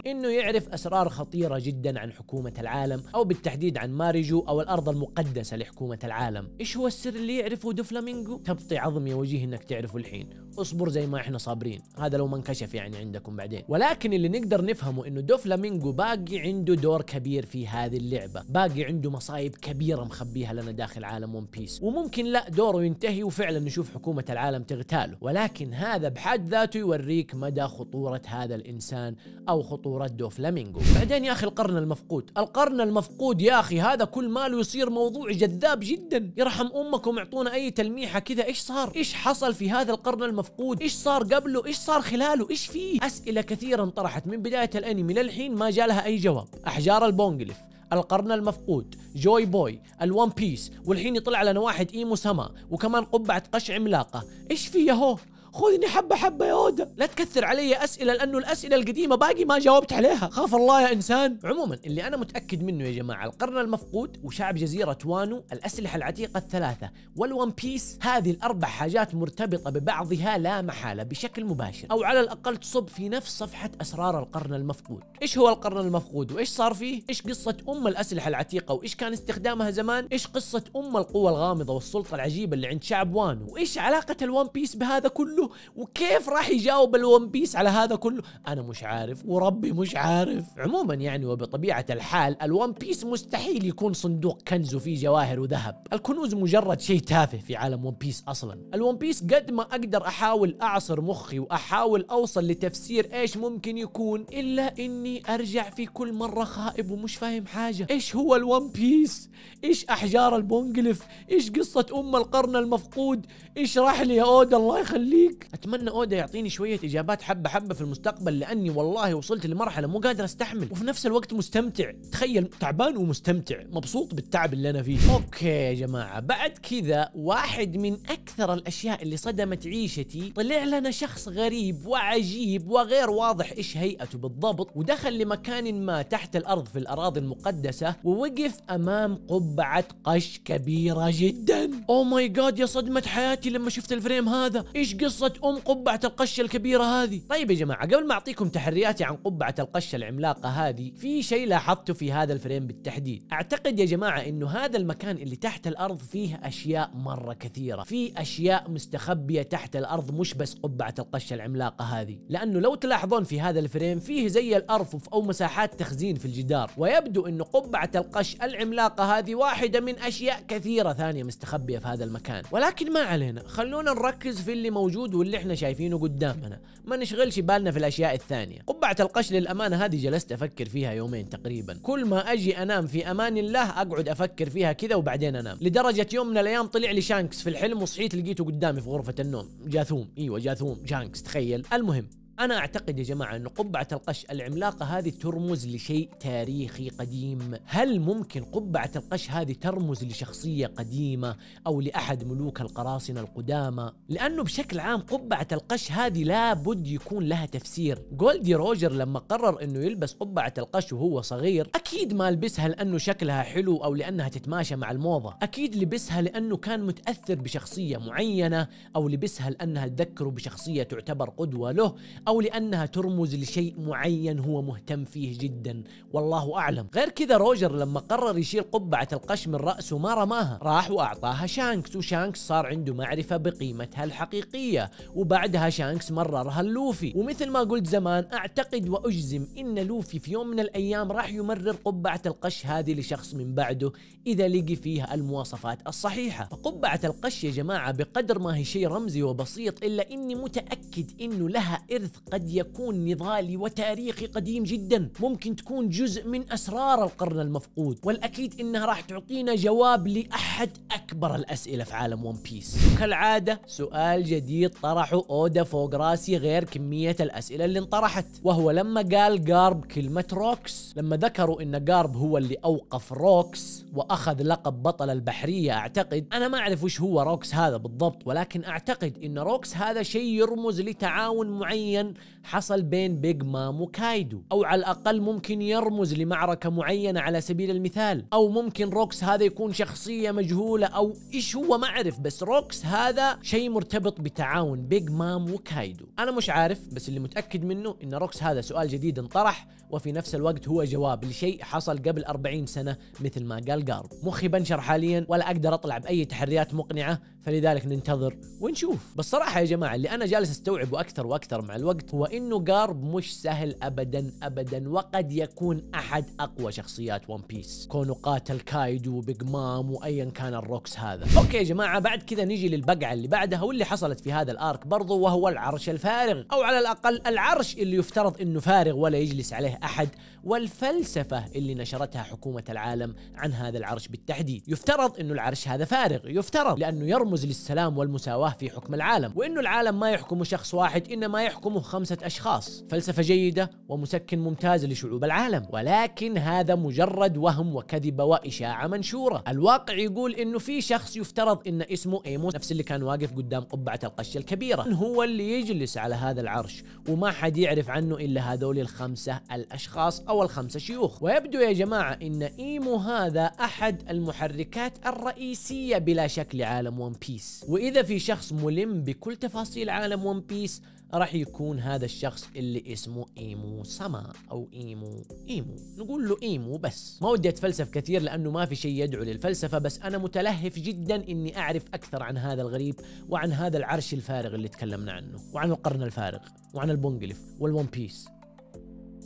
S1: انه يعرف اسرار خطيره جدا عن حكومه العالم او بالتحديد عن ماريجو او الارض المقدسه لحكومه العالم ايش هو السر اللي يعرفه دوفلامينجو تبطي عظم يا وجيه انك تعرفه الحين اصبر زي ما احنا صابرين هذا لو ما انكشف يعني عندكم بعدين ولكن اللي نقدر نفهمه انه دوفلامينجو باقي عنده دور كبير في هذه اللعبه باقي عنده مصايب كبيره مخبيها لنا داخل عالم ون بيس وممكن لا دوره ينتهي وفعلا نشوف حكومه العالم تغتاله ولكن هذا بحد ذاته يوريك مدى خطوره هذا الانسان او خطورة خطورة دوفلامينجو بعدين يا أخي القرن المفقود القرن المفقود يا أخي هذا كل ماله يصير موضوع جذاب جدا يرحم أمكم اعطونا أي تلميحة كذا إيش صار إيش حصل في هذا القرن المفقود إيش صار قبله إيش صار خلاله إيش فيه أسئلة كثيرة انطرحت من بداية الأنمي للحين ما جالها أي جواب أحجار البونجلف القرن المفقود جوي بوي الون بيس والحين يطلع لنا واحد ايمو سما وكمان قبعة قش عملاقة ايش فيه يا هو خذني حبه حبه يا اودا لا تكثر علي اسئله لانه الاسئله القديمه باقي ما جاوبت عليها خاف الله يا انسان عموما اللي انا متاكد منه يا جماعه القرن المفقود وشعب جزيره وانو الاسلحه العتيقه الثلاثه والون بيس هذه الاربع حاجات مرتبطه ببعضها لا محاله بشكل مباشر او على الاقل تصب في نفس صفحه اسرار القرن المفقود ايش هو القرن المفقود وايش صار فيه ايش قصه ام الاسلحه العتيقه وايش كان استخدامها زمان ايش قصه ام القوى الغامضه والسلطه العجيبه اللي عند شعب وانو وايش علاقه الون بيس بهذا كله وكيف راح يجاوب الون بيس على هذا كله انا مش عارف وربي مش عارف عموما يعني وبطبيعه الحال الون بيس مستحيل يكون صندوق كنز وفيه جواهر وذهب الكنوز مجرد شيء تافه في عالم ون بيس اصلا الون بيس قد ما اقدر احاول اعصر مخي واحاول اوصل لتفسير ايش ممكن يكون الا اني ارجع في كل مره خائب ومش فاهم حاجه ايش هو الون بيس ايش احجار البونجلف ايش قصه ام القرن المفقود ايش راح لي يا اودا الله يخليك التطبيق اتمنى اودا يعطيني شويه اجابات حبه حبه في المستقبل لاني والله وصلت لمرحله مو قادر استحمل وفي نفس الوقت مستمتع تخيل تعبان ومستمتع مبسوط بالتعب اللي انا فيه اوكي يا جماعه بعد كذا واحد من اكثر الاشياء اللي صدمت عيشتي طلع لنا شخص غريب وعجيب وغير واضح ايش هيئته بالضبط ودخل لمكان ما تحت الارض في الاراضي المقدسه ووقف امام قبعه قش كبيره جدا او ماي جاد يا صدمه حياتي لما شفت الفريم هذا ايش قصه قصة أم قبعة القشة الكبيرة هذه طيب يا جماعة قبل ما أعطيكم تحرياتي عن قبعة القشة العملاقة هذه في شيء لاحظته في هذا الفريم بالتحديد أعتقد يا جماعة أنه هذا المكان اللي تحت الأرض فيه أشياء مرة كثيرة في أشياء مستخبية تحت الأرض مش بس قبعة القشة العملاقة هذه لأنه لو تلاحظون في هذا الفريم فيه زي الأرفف أو مساحات تخزين في الجدار ويبدو أنه قبعة القش العملاقة هذه واحدة من أشياء كثيرة ثانية مستخبية في هذا المكان ولكن ما علينا خلونا نركز في اللي موجود موجود واللي احنا شايفينه قدامنا ما نشغلش بالنا في الاشياء الثانيه قبعه القش للامانه هذه جلست افكر فيها يومين تقريبا كل ما اجي انام في امان الله اقعد افكر فيها كذا وبعدين انام لدرجه يوم من الايام طلع لي شانكس في الحلم وصحيت لقيته قدامي في غرفه النوم جاثوم ايوه جاثوم شانكس تخيل المهم أنا أعتقد يا جماعة أن قبعة القش العملاقة هذه ترمز لشيء تاريخي قديم هل ممكن قبعة القش هذه ترمز لشخصية قديمة أو لأحد ملوك القراصنة القدامى لأنه بشكل عام قبعة القش هذه لابد يكون لها تفسير جولدي روجر لما قرر أنه يلبس قبعة القش وهو صغير أكيد ما لبسها لأنه شكلها حلو أو لأنها تتماشى مع الموضة أكيد لبسها لأنه كان متأثر بشخصية معينة أو لبسها لأنها تذكره بشخصية تعتبر قدوة له أو لأنها ترمز لشيء معين هو مهتم فيه جدا والله أعلم غير كذا روجر لما قرر يشيل قبعة القش من رأسه ما رماها راح وأعطاها شانكس وشانكس صار عنده معرفة بقيمتها الحقيقية وبعدها شانكس مررها لوفي ومثل ما قلت زمان أعتقد وأجزم إن لوفي في يوم من الأيام راح يمرر قبعة القش هذه لشخص من بعده إذا لقي فيها المواصفات الصحيحة فقبعة القش يا جماعة بقدر ما هي شيء رمزي وبسيط إلا إني متأكد إنه لها إرث قد يكون نضالي وتاريخي قديم جدا ممكن تكون جزء من أسرار القرن المفقود والأكيد إنها راح تعطينا جواب لأحد أكبر الأسئلة في عالم ون بيس كالعادة سؤال جديد طرحه أودا فوق راسي غير كمية الأسئلة اللي انطرحت وهو لما قال جارب كلمة روكس لما ذكروا إن جارب هو اللي أوقف روكس وأخذ لقب بطل البحرية أعتقد أنا ما أعرف وش هو روكس هذا بالضبط ولكن أعتقد إن روكس هذا شيء يرمز لتعاون معين حصل بين بيج مام وكايدو او على الاقل ممكن يرمز لمعركه معينه على سبيل المثال او ممكن روكس هذا يكون شخصيه مجهوله او ايش هو ما اعرف بس روكس هذا شيء مرتبط بتعاون بيج مام وكايدو انا مش عارف بس اللي متاكد منه ان روكس هذا سؤال جديد انطرح وفي نفس الوقت هو جواب لشيء حصل قبل 40 سنه مثل ما قال جارب مخي بنشر حاليا ولا اقدر اطلع باي تحريات مقنعه فلذلك ننتظر ونشوف بس صراحة يا جماعة اللي أنا جالس أستوعبه أكثر وأكثر مع الوقت هو إنه جارب مش سهل أبدا أبدا وقد يكون أحد أقوى شخصيات ون بيس كونه قاتل كايدو وبيج مام وأيا كان الروكس هذا أوكي يا جماعة بعد كذا نجي للبقعة اللي بعدها واللي حصلت في هذا الآرك برضو وهو العرش الفارغ أو على الأقل العرش اللي يفترض إنه فارغ ولا يجلس عليه أحد والفلسفة اللي نشرتها حكومة العالم عن هذا العرش بالتحديد يفترض إنه العرش هذا فارغ يفترض لأنه يرمز التجاوز للسلام والمساواة في حكم العالم وأن العالم ما يحكمه شخص واحد إنما يحكمه خمسة أشخاص فلسفة جيدة ومسكن ممتاز لشعوب العالم ولكن هذا مجرد وهم وكذبة وإشاعة منشورة الواقع يقول أنه في شخص يفترض أن اسمه إيموس نفس اللي كان واقف قدام قبعة القش الكبيرة هو اللي يجلس على هذا العرش وما حد يعرف عنه إلا هذول الخمسة الأشخاص أو الخمسة شيوخ ويبدو يا جماعة أن إيمو هذا أحد المحركات الرئيسية بلا شكل عالم ون بيس واذا في شخص ملم بكل تفاصيل عالم ون بيس راح يكون هذا الشخص اللي اسمه ايمو سما او ايمو ايمو نقول له ايمو بس ما ودي اتفلسف كثير لانه ما في شيء يدعو للفلسفه بس انا متلهف جدا اني اعرف اكثر عن هذا الغريب وعن هذا العرش الفارغ اللي تكلمنا عنه وعن القرن الفارغ وعن البونجلف والون بيس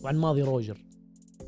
S1: وعن ماضي روجر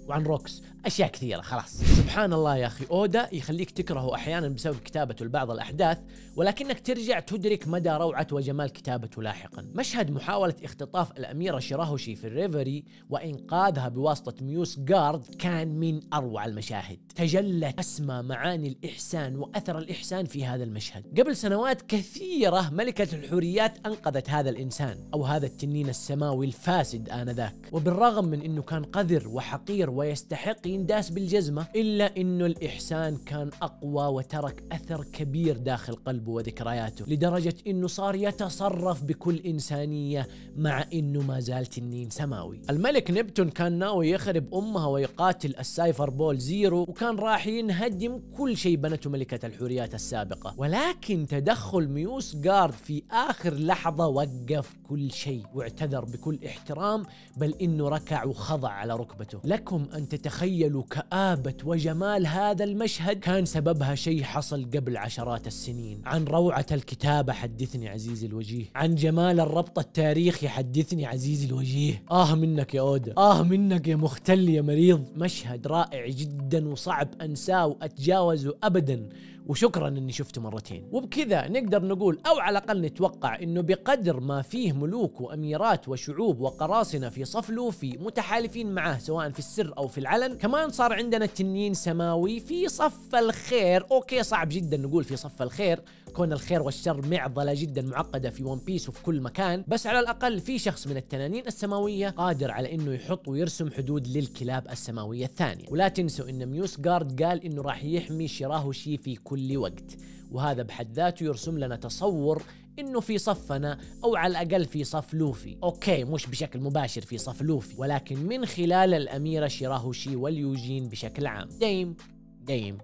S1: وعن روكس اشياء كثيره خلاص سبحان الله يا اخي اودا يخليك تكرهه احيانا بسبب كتابته لبعض الاحداث ولكنك ترجع تدرك مدى روعه وجمال كتابته لاحقا مشهد محاوله اختطاف الاميره شراهوشي في الريفري وانقاذها بواسطه ميوس جارد كان من اروع المشاهد تجلت اسمى معاني الاحسان واثر الاحسان في هذا المشهد قبل سنوات كثيره ملكه الحوريات انقذت هذا الانسان او هذا التنين السماوي الفاسد انذاك وبالرغم من انه كان قذر وحقير ويستحق ينداس بالجزمة إلا أنه الإحسان كان أقوى وترك أثر كبير داخل قلبه وذكرياته لدرجة أنه صار يتصرف بكل إنسانية مع أنه ما زال تنين سماوي الملك نبتون كان ناوي يخرب أمها ويقاتل السايفر بول زيرو وكان راح ينهدم كل شيء بنته ملكة الحوريات السابقة ولكن تدخل ميوس جارد في آخر لحظة وقف كل شيء واعتذر بكل احترام بل إنه ركع وخضع على ركبته لكم أن تتخيل تخيلوا كآبة وجمال هذا المشهد كان سببها شيء حصل قبل عشرات السنين عن روعة الكتابة حدثني عزيزي الوجيه عن جمال الربط التاريخي حدثني عزيزي الوجيه آه منك يا أودا آه منك يا مختل يا مريض مشهد رائع جدا وصعب أنساه وأتجاوزه أبدا وشكرا اني شفته مرتين وبكذا نقدر نقول او على الاقل نتوقع انه بقدر ما فيه ملوك واميرات وشعوب وقراصنه في صف لوفي متحالفين معه سواء في السر او في العلن كمان صار عندنا تنين سماوي في صف الخير اوكي صعب جدا نقول في صف الخير كون الخير والشر معضله جدا معقده في ون بيس وفي كل مكان بس على الاقل في شخص من التنانين السماويه قادر على انه يحط ويرسم حدود للكلاب السماويه الثانيه ولا تنسوا ان ميوسغارد قال انه راح يحمي شيراهوشي في كل وقت وهذا بحد ذاته يرسم لنا تصور انه في صفنا او على الاقل في صف لوفي اوكي مش بشكل مباشر في صف لوفي ولكن من خلال الاميره شيراهوشي واليوجين بشكل عام دايم دايم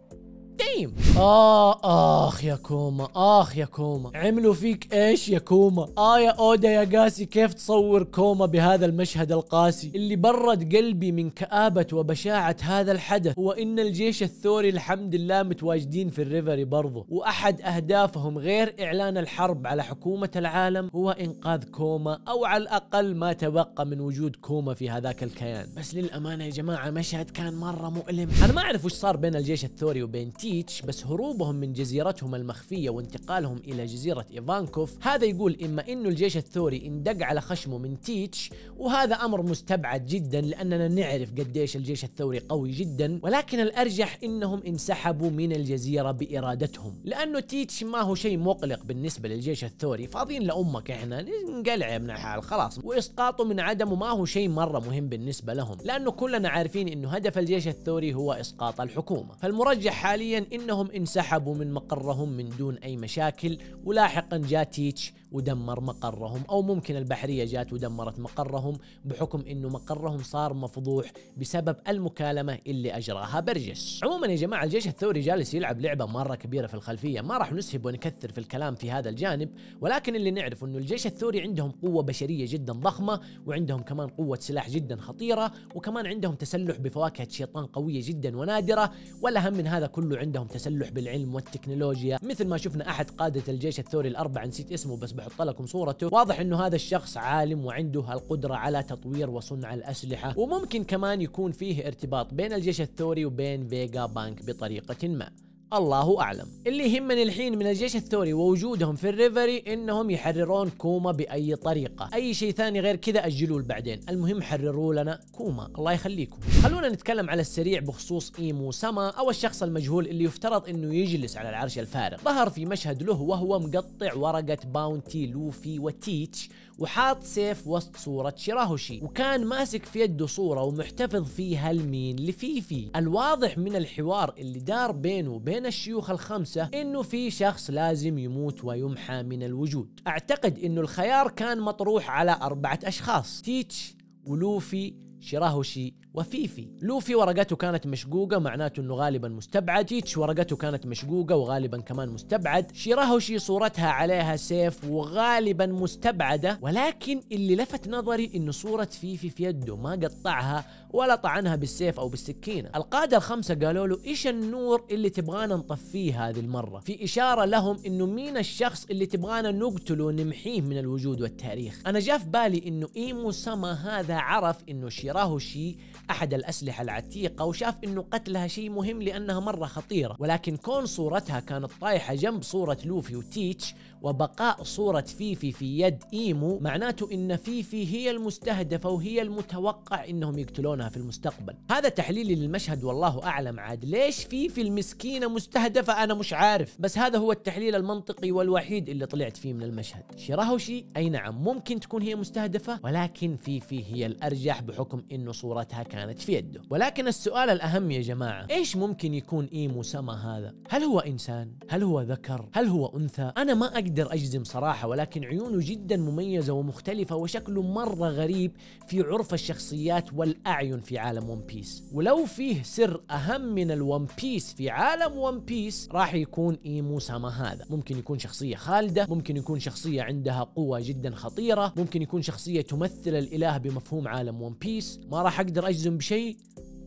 S1: جيم آه آخ يا كوما آخ يا كوما عملوا فيك إيش يا كوما آه يا أودا يا قاسي كيف تصور كوما بهذا المشهد القاسي اللي برد قلبي من كآبة وبشاعة هذا الحدث هو إن الجيش الثوري الحمد لله متواجدين في الريفري برضه وأحد أهدافهم غير إعلان الحرب على حكومة العالم هو إنقاذ كوما أو على الأقل ما تبقى من وجود كوما في هذاك الكيان بس للأمانة يا جماعة مشهد كان مرة مؤلم أنا ما أعرف وش صار بين الجيش الثوري وبين تيتش بس هروبهم من جزيرتهم المخفية وانتقالهم إلى جزيرة إيفانكوف هذا يقول إما إنه الجيش الثوري اندق على خشمه من تيتش وهذا أمر مستبعد جدا لأننا نعرف قديش الجيش الثوري قوي جدا ولكن الأرجح إنهم انسحبوا من الجزيرة بإرادتهم لأنه تيتش ما هو شيء مقلق بالنسبة للجيش الثوري فاضيين لأمك إحنا نقلع يا ابن حال خلاص وإسقاطه من عدمه ما هو شيء مرة مهم بالنسبة لهم لأنه كلنا عارفين إنه هدف الجيش الثوري هو إسقاط الحكومة فالمرجح حاليا حاليا انهم انسحبوا من مقرهم من دون اي مشاكل ولاحقا جاء تيتش ودمر مقرهم او ممكن البحريه جات ودمرت مقرهم بحكم انه مقرهم صار مفضوح بسبب المكالمه اللي اجراها برجس. عموما يا جماعه الجيش الثوري جالس يلعب لعبه مره كبيره في الخلفيه، ما راح نسهب ونكثر في الكلام في هذا الجانب، ولكن اللي نعرفه انه الجيش الثوري عندهم قوه بشريه جدا ضخمه، وعندهم كمان قوه سلاح جدا خطيره، وكمان عندهم تسلح بفواكه شيطان قويه جدا ونادره، والاهم من هذا كله عندهم تسلح بالعلم والتكنولوجيا مثل ما شفنا احد قاده الجيش الثوري الاربعه نسيت اسمه بس بحط لكم صورته واضح انه هذا الشخص عالم وعنده القدره على تطوير وصنع الاسلحه وممكن كمان يكون فيه ارتباط بين الجيش الثوري وبين فيجا بانك بطريقه ما الله اعلم اللي يهمني الحين من الجيش الثوري ووجودهم في الريفري انهم يحررون كوما باي طريقه اي شيء ثاني غير كذا اجلوه لبعدين المهم حرروا لنا كوما الله يخليكم خلونا نتكلم على السريع بخصوص ايمو سما او الشخص المجهول اللي يفترض انه يجلس على العرش الفارغ ظهر في مشهد له وهو مقطع ورقه باونتي لوفي وتيتش وحاط سيف وسط صورة شيراهوشي وكان ماسك في يده صورة ومحتفظ فيها لمين لفيفي الواضح من الحوار اللي دار بينه وبين الشيوخ الخمسة انه في شخص لازم يموت ويمحى من الوجود اعتقد انه الخيار كان مطروح على اربعة اشخاص تيتش ولوفي شراهوشي وفيفي لوفي ورقته كانت مشقوقة معناته انه غالبا مستبعد تيتش ورقته كانت مشقوقة وغالبا كمان مستبعد شراهوشي صورتها عليها سيف وغالبا مستبعدة ولكن اللي لفت نظري انه صورة فيفي في يده ما قطعها ولا طعنها بالسيف او بالسكينه القاده الخمسه قالوا له ايش النور اللي تبغانا نطفيه هذه المره في اشاره لهم انه مين الشخص اللي تبغانا نقتله ونمحيه من الوجود والتاريخ انا جاء في بالي انه ايمو سما هذا عرف انه شيراهوشي احد الاسلحه العتيقه وشاف انه قتلها شيء مهم لانها مره خطيره ولكن كون صورتها كانت طايحه جنب صوره لوفي وتيتش وبقاء صورة فيفي في يد إيمو معناته إن فيفي هي المستهدفة وهي المتوقع إنهم يقتلونها في المستقبل هذا تحليلي للمشهد والله أعلم عاد ليش فيفي المسكينة مستهدفة أنا مش عارف بس هذا هو التحليل المنطقي والوحيد اللي طلعت فيه من المشهد شيراهوشي أي نعم ممكن تكون هي مستهدفة ولكن فيفي هي الأرجح بحكم إنه صورتها كانت في يده ولكن السؤال الأهم يا جماعة إيش ممكن يكون إيمو سما هذا هل هو إنسان هل هو ذكر هل هو أنثى أنا ما أقدر اقدر اجزم صراحه ولكن عيونه جدا مميزه ومختلفه وشكله مره غريب في عرف الشخصيات والاعين في عالم ون بيس ولو فيه سر اهم من الون بيس في عالم ون بيس راح يكون ايمو ساما هذا ممكن يكون شخصيه خالده ممكن يكون شخصيه عندها قوه جدا خطيره ممكن يكون شخصيه تمثل الاله بمفهوم عالم ون بيس ما راح اقدر اجزم بشيء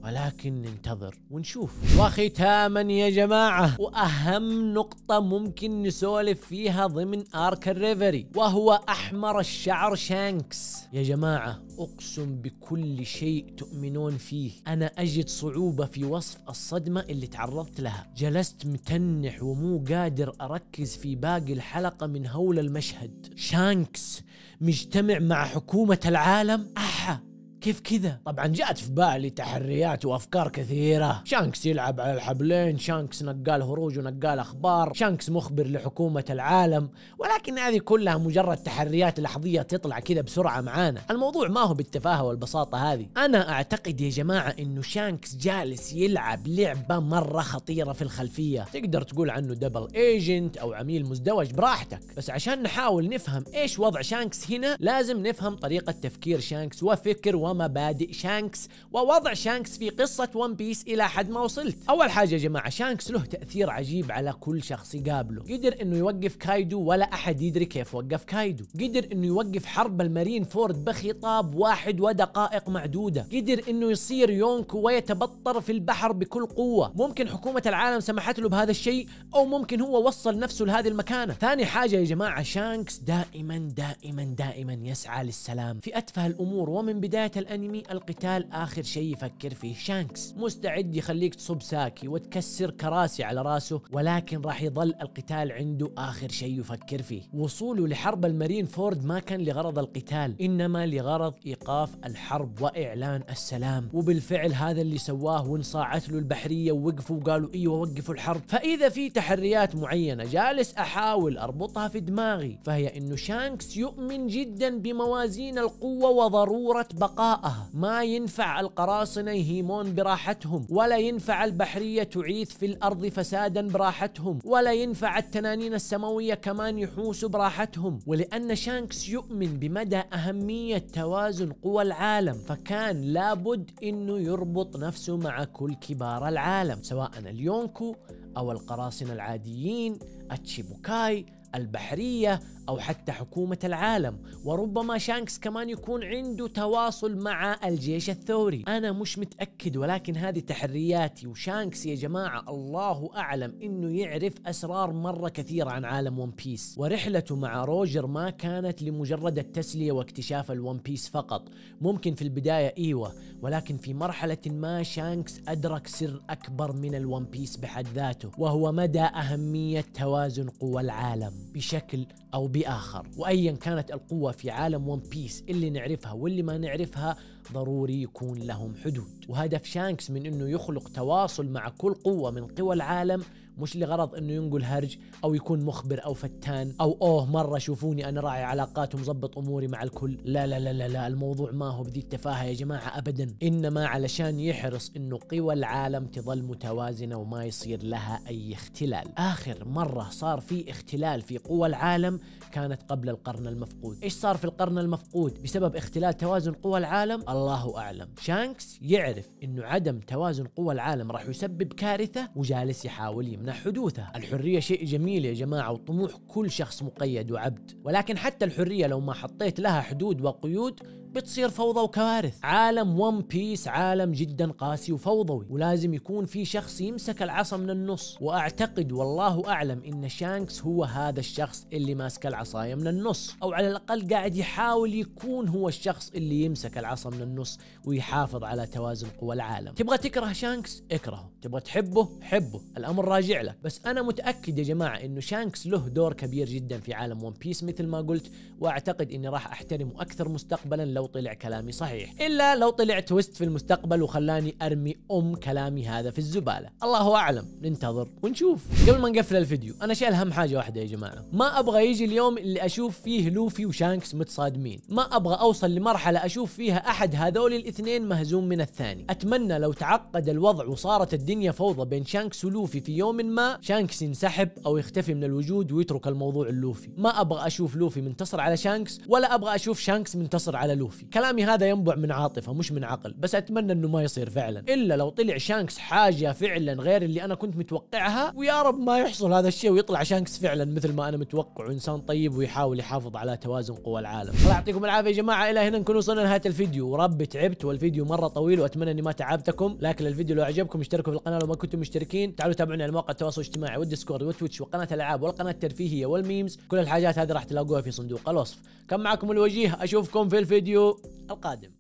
S1: ولكن ننتظر ونشوف وختاما يا جماعة وأهم نقطة ممكن نسولف فيها ضمن آرك الريفري وهو أحمر الشعر شانكس يا جماعة أقسم بكل شيء تؤمنون فيه أنا أجد صعوبة في وصف الصدمة اللي تعرضت لها جلست متنح ومو قادر أركز في باقي الحلقة من هول المشهد شانكس مجتمع مع حكومة العالم أحا كيف كذا؟ طبعا جاءت في بالي تحريات وافكار كثيره، شانكس يلعب على الحبلين، شانكس نقال هروج ونقال اخبار، شانكس مخبر لحكومه العالم، ولكن هذه كلها مجرد تحريات لحظيه تطلع كذا بسرعه معانا، الموضوع ما هو بالتفاهه والبساطه هذه، انا اعتقد يا جماعه انه شانكس جالس يلعب لعبه مره خطيره في الخلفيه، تقدر تقول عنه دبل ايجنت او عميل مزدوج براحتك، بس عشان نحاول نفهم ايش وضع شانكس هنا لازم نفهم طريقه تفكير شانكس وفكر وما مبادئ شانكس ووضع شانكس في قصة ون بيس إلى حد ما وصلت أول حاجة يا جماعة شانكس له تأثير عجيب على كل شخص يقابله قدر أنه يوقف كايدو ولا أحد يدري كيف وقف كايدو قدر أنه يوقف حرب المارين فورد بخطاب واحد ودقائق معدودة قدر أنه يصير يونكو ويتبطر في البحر بكل قوة ممكن حكومة العالم سمحت له بهذا الشيء أو ممكن هو وصل نفسه لهذه المكانة ثاني حاجة يا جماعة شانكس دائما دائما دائما يسعى للسلام في أتفه الأمور ومن بداية الانمي القتال اخر شيء يفكر فيه شانكس مستعد يخليك تصب ساكي وتكسر كراسي على راسه ولكن راح يظل القتال عنده اخر شيء يفكر فيه وصوله لحرب المارين فورد ما كان لغرض القتال انما لغرض ايقاف الحرب واعلان السلام وبالفعل هذا اللي سواه وانصاعت له البحريه ووقفوا وقالوا ايوه وقفوا الحرب فاذا في تحريات معينه جالس احاول اربطها في دماغي فهي انه شانكس يؤمن جدا بموازين القوه وضروره بقاء وراءها ما ينفع القراصنة يهيمون براحتهم ولا ينفع البحرية تعيث في الأرض فسادا براحتهم ولا ينفع التنانين السماوية كمان يحوسوا براحتهم ولأن شانكس يؤمن بمدى أهمية توازن قوى العالم فكان لابد أنه يربط نفسه مع كل كبار العالم سواء اليونكو أو القراصنة العاديين التشيبوكاي البحرية أو حتى حكومة العالم وربما شانكس كمان يكون عنده تواصل مع الجيش الثوري أنا مش متأكد ولكن هذه تحرياتي وشانكس يا جماعة الله أعلم أنه يعرف أسرار مرة كثيرة عن عالم ون بيس ورحلته مع روجر ما كانت لمجرد التسلية واكتشاف الون بيس فقط ممكن في البداية إيوة ولكن في مرحلة ما شانكس أدرك سر أكبر من الون بيس بحد ذاته وهو مدى أهمية توازن قوى العالم بشكل او باخر وايا كانت القوه في عالم ون بيس اللي نعرفها واللي ما نعرفها ضروري يكون لهم حدود وهدف شانكس من انه يخلق تواصل مع كل قوه من قوى العالم مش لغرض انه ينقل هرج او يكون مخبر او فتان او اوه مره شوفوني انا راعي علاقات ومظبط اموري مع الكل لا لا لا لا, لا الموضوع ما هو بذي التفاهه يا جماعه ابدا انما علشان يحرص انه قوى العالم تظل متوازنه وما يصير لها اي اختلال اخر مره صار في اختلال في قوى العالم كانت قبل القرن المفقود ايش صار في القرن المفقود بسبب اختلال توازن قوى العالم الله اعلم شانكس يعرف انه عدم توازن قوى العالم راح يسبب كارثه وجالس يحاول يمنع حدوثه الحريه شيء جميل يا جماعه وطموح كل شخص مقيد وعبد ولكن حتى الحريه لو ما حطيت لها حدود وقيود بتصير فوضى وكوارث عالم ون بيس عالم جدا قاسي وفوضوي ولازم يكون في شخص يمسك العصا من النص واعتقد والله اعلم ان شانكس هو هذا الشخص اللي ماسك العصايه من النص او على الاقل قاعد يحاول يكون هو الشخص اللي يمسك العصا من النص ويحافظ على توازن قوى العالم تبغى تكره شانكس اكرهه تبغى تحبه حبه الامر راجع لك بس انا متاكد يا جماعه انه شانكس له دور كبير جدا في عالم ون بيس مثل ما قلت واعتقد اني راح احترمه اكثر مستقبلا لو لو طلع كلامي صحيح الا لو طلع تويست في المستقبل وخلاني ارمي ام كلامي هذا في الزباله الله اعلم ننتظر ونشوف قبل ما نقفل الفيديو انا شايل هم حاجه واحده يا جماعه ما ابغى يجي اليوم اللي اشوف فيه لوفي وشانكس متصادمين ما ابغى اوصل لمرحله اشوف فيها احد هذول الاثنين مهزوم من الثاني اتمنى لو تعقد الوضع وصارت الدنيا فوضى بين شانكس ولوفي في يوم ما شانكس ينسحب او يختفي من الوجود ويترك الموضوع لوفي ما ابغى اشوف لوفي منتصر على شانكس ولا ابغى اشوف شانكس منتصر على لوفي منفي كلامي هذا ينبع من عاطفه مش من عقل بس اتمنى انه ما يصير فعلا الا لو طلع شانكس حاجه فعلا غير اللي انا كنت متوقعها ويا رب ما يحصل هذا الشيء ويطلع شانكس فعلا مثل ما انا متوقع انسان طيب ويحاول يحافظ على توازن قوى العالم الله يعطيكم العافيه يا جماعه الى هنا نكون وصلنا لنهايه الفيديو وربي تعبت والفيديو مره طويل واتمنى اني ما تعبتكم لكن الفيديو لو عجبكم اشتركوا في القناه لو ما كنتم مشتركين تعالوا تابعونا على مواقع التواصل الاجتماعي والديسكورد والتويتش وقناه الالعاب والقناه الترفيهيه والميمز كل الحاجات هذه راح تلاقوها في صندوق الوصف كان معكم الوجيه اشوفكم في الفيديو الفيديو القادم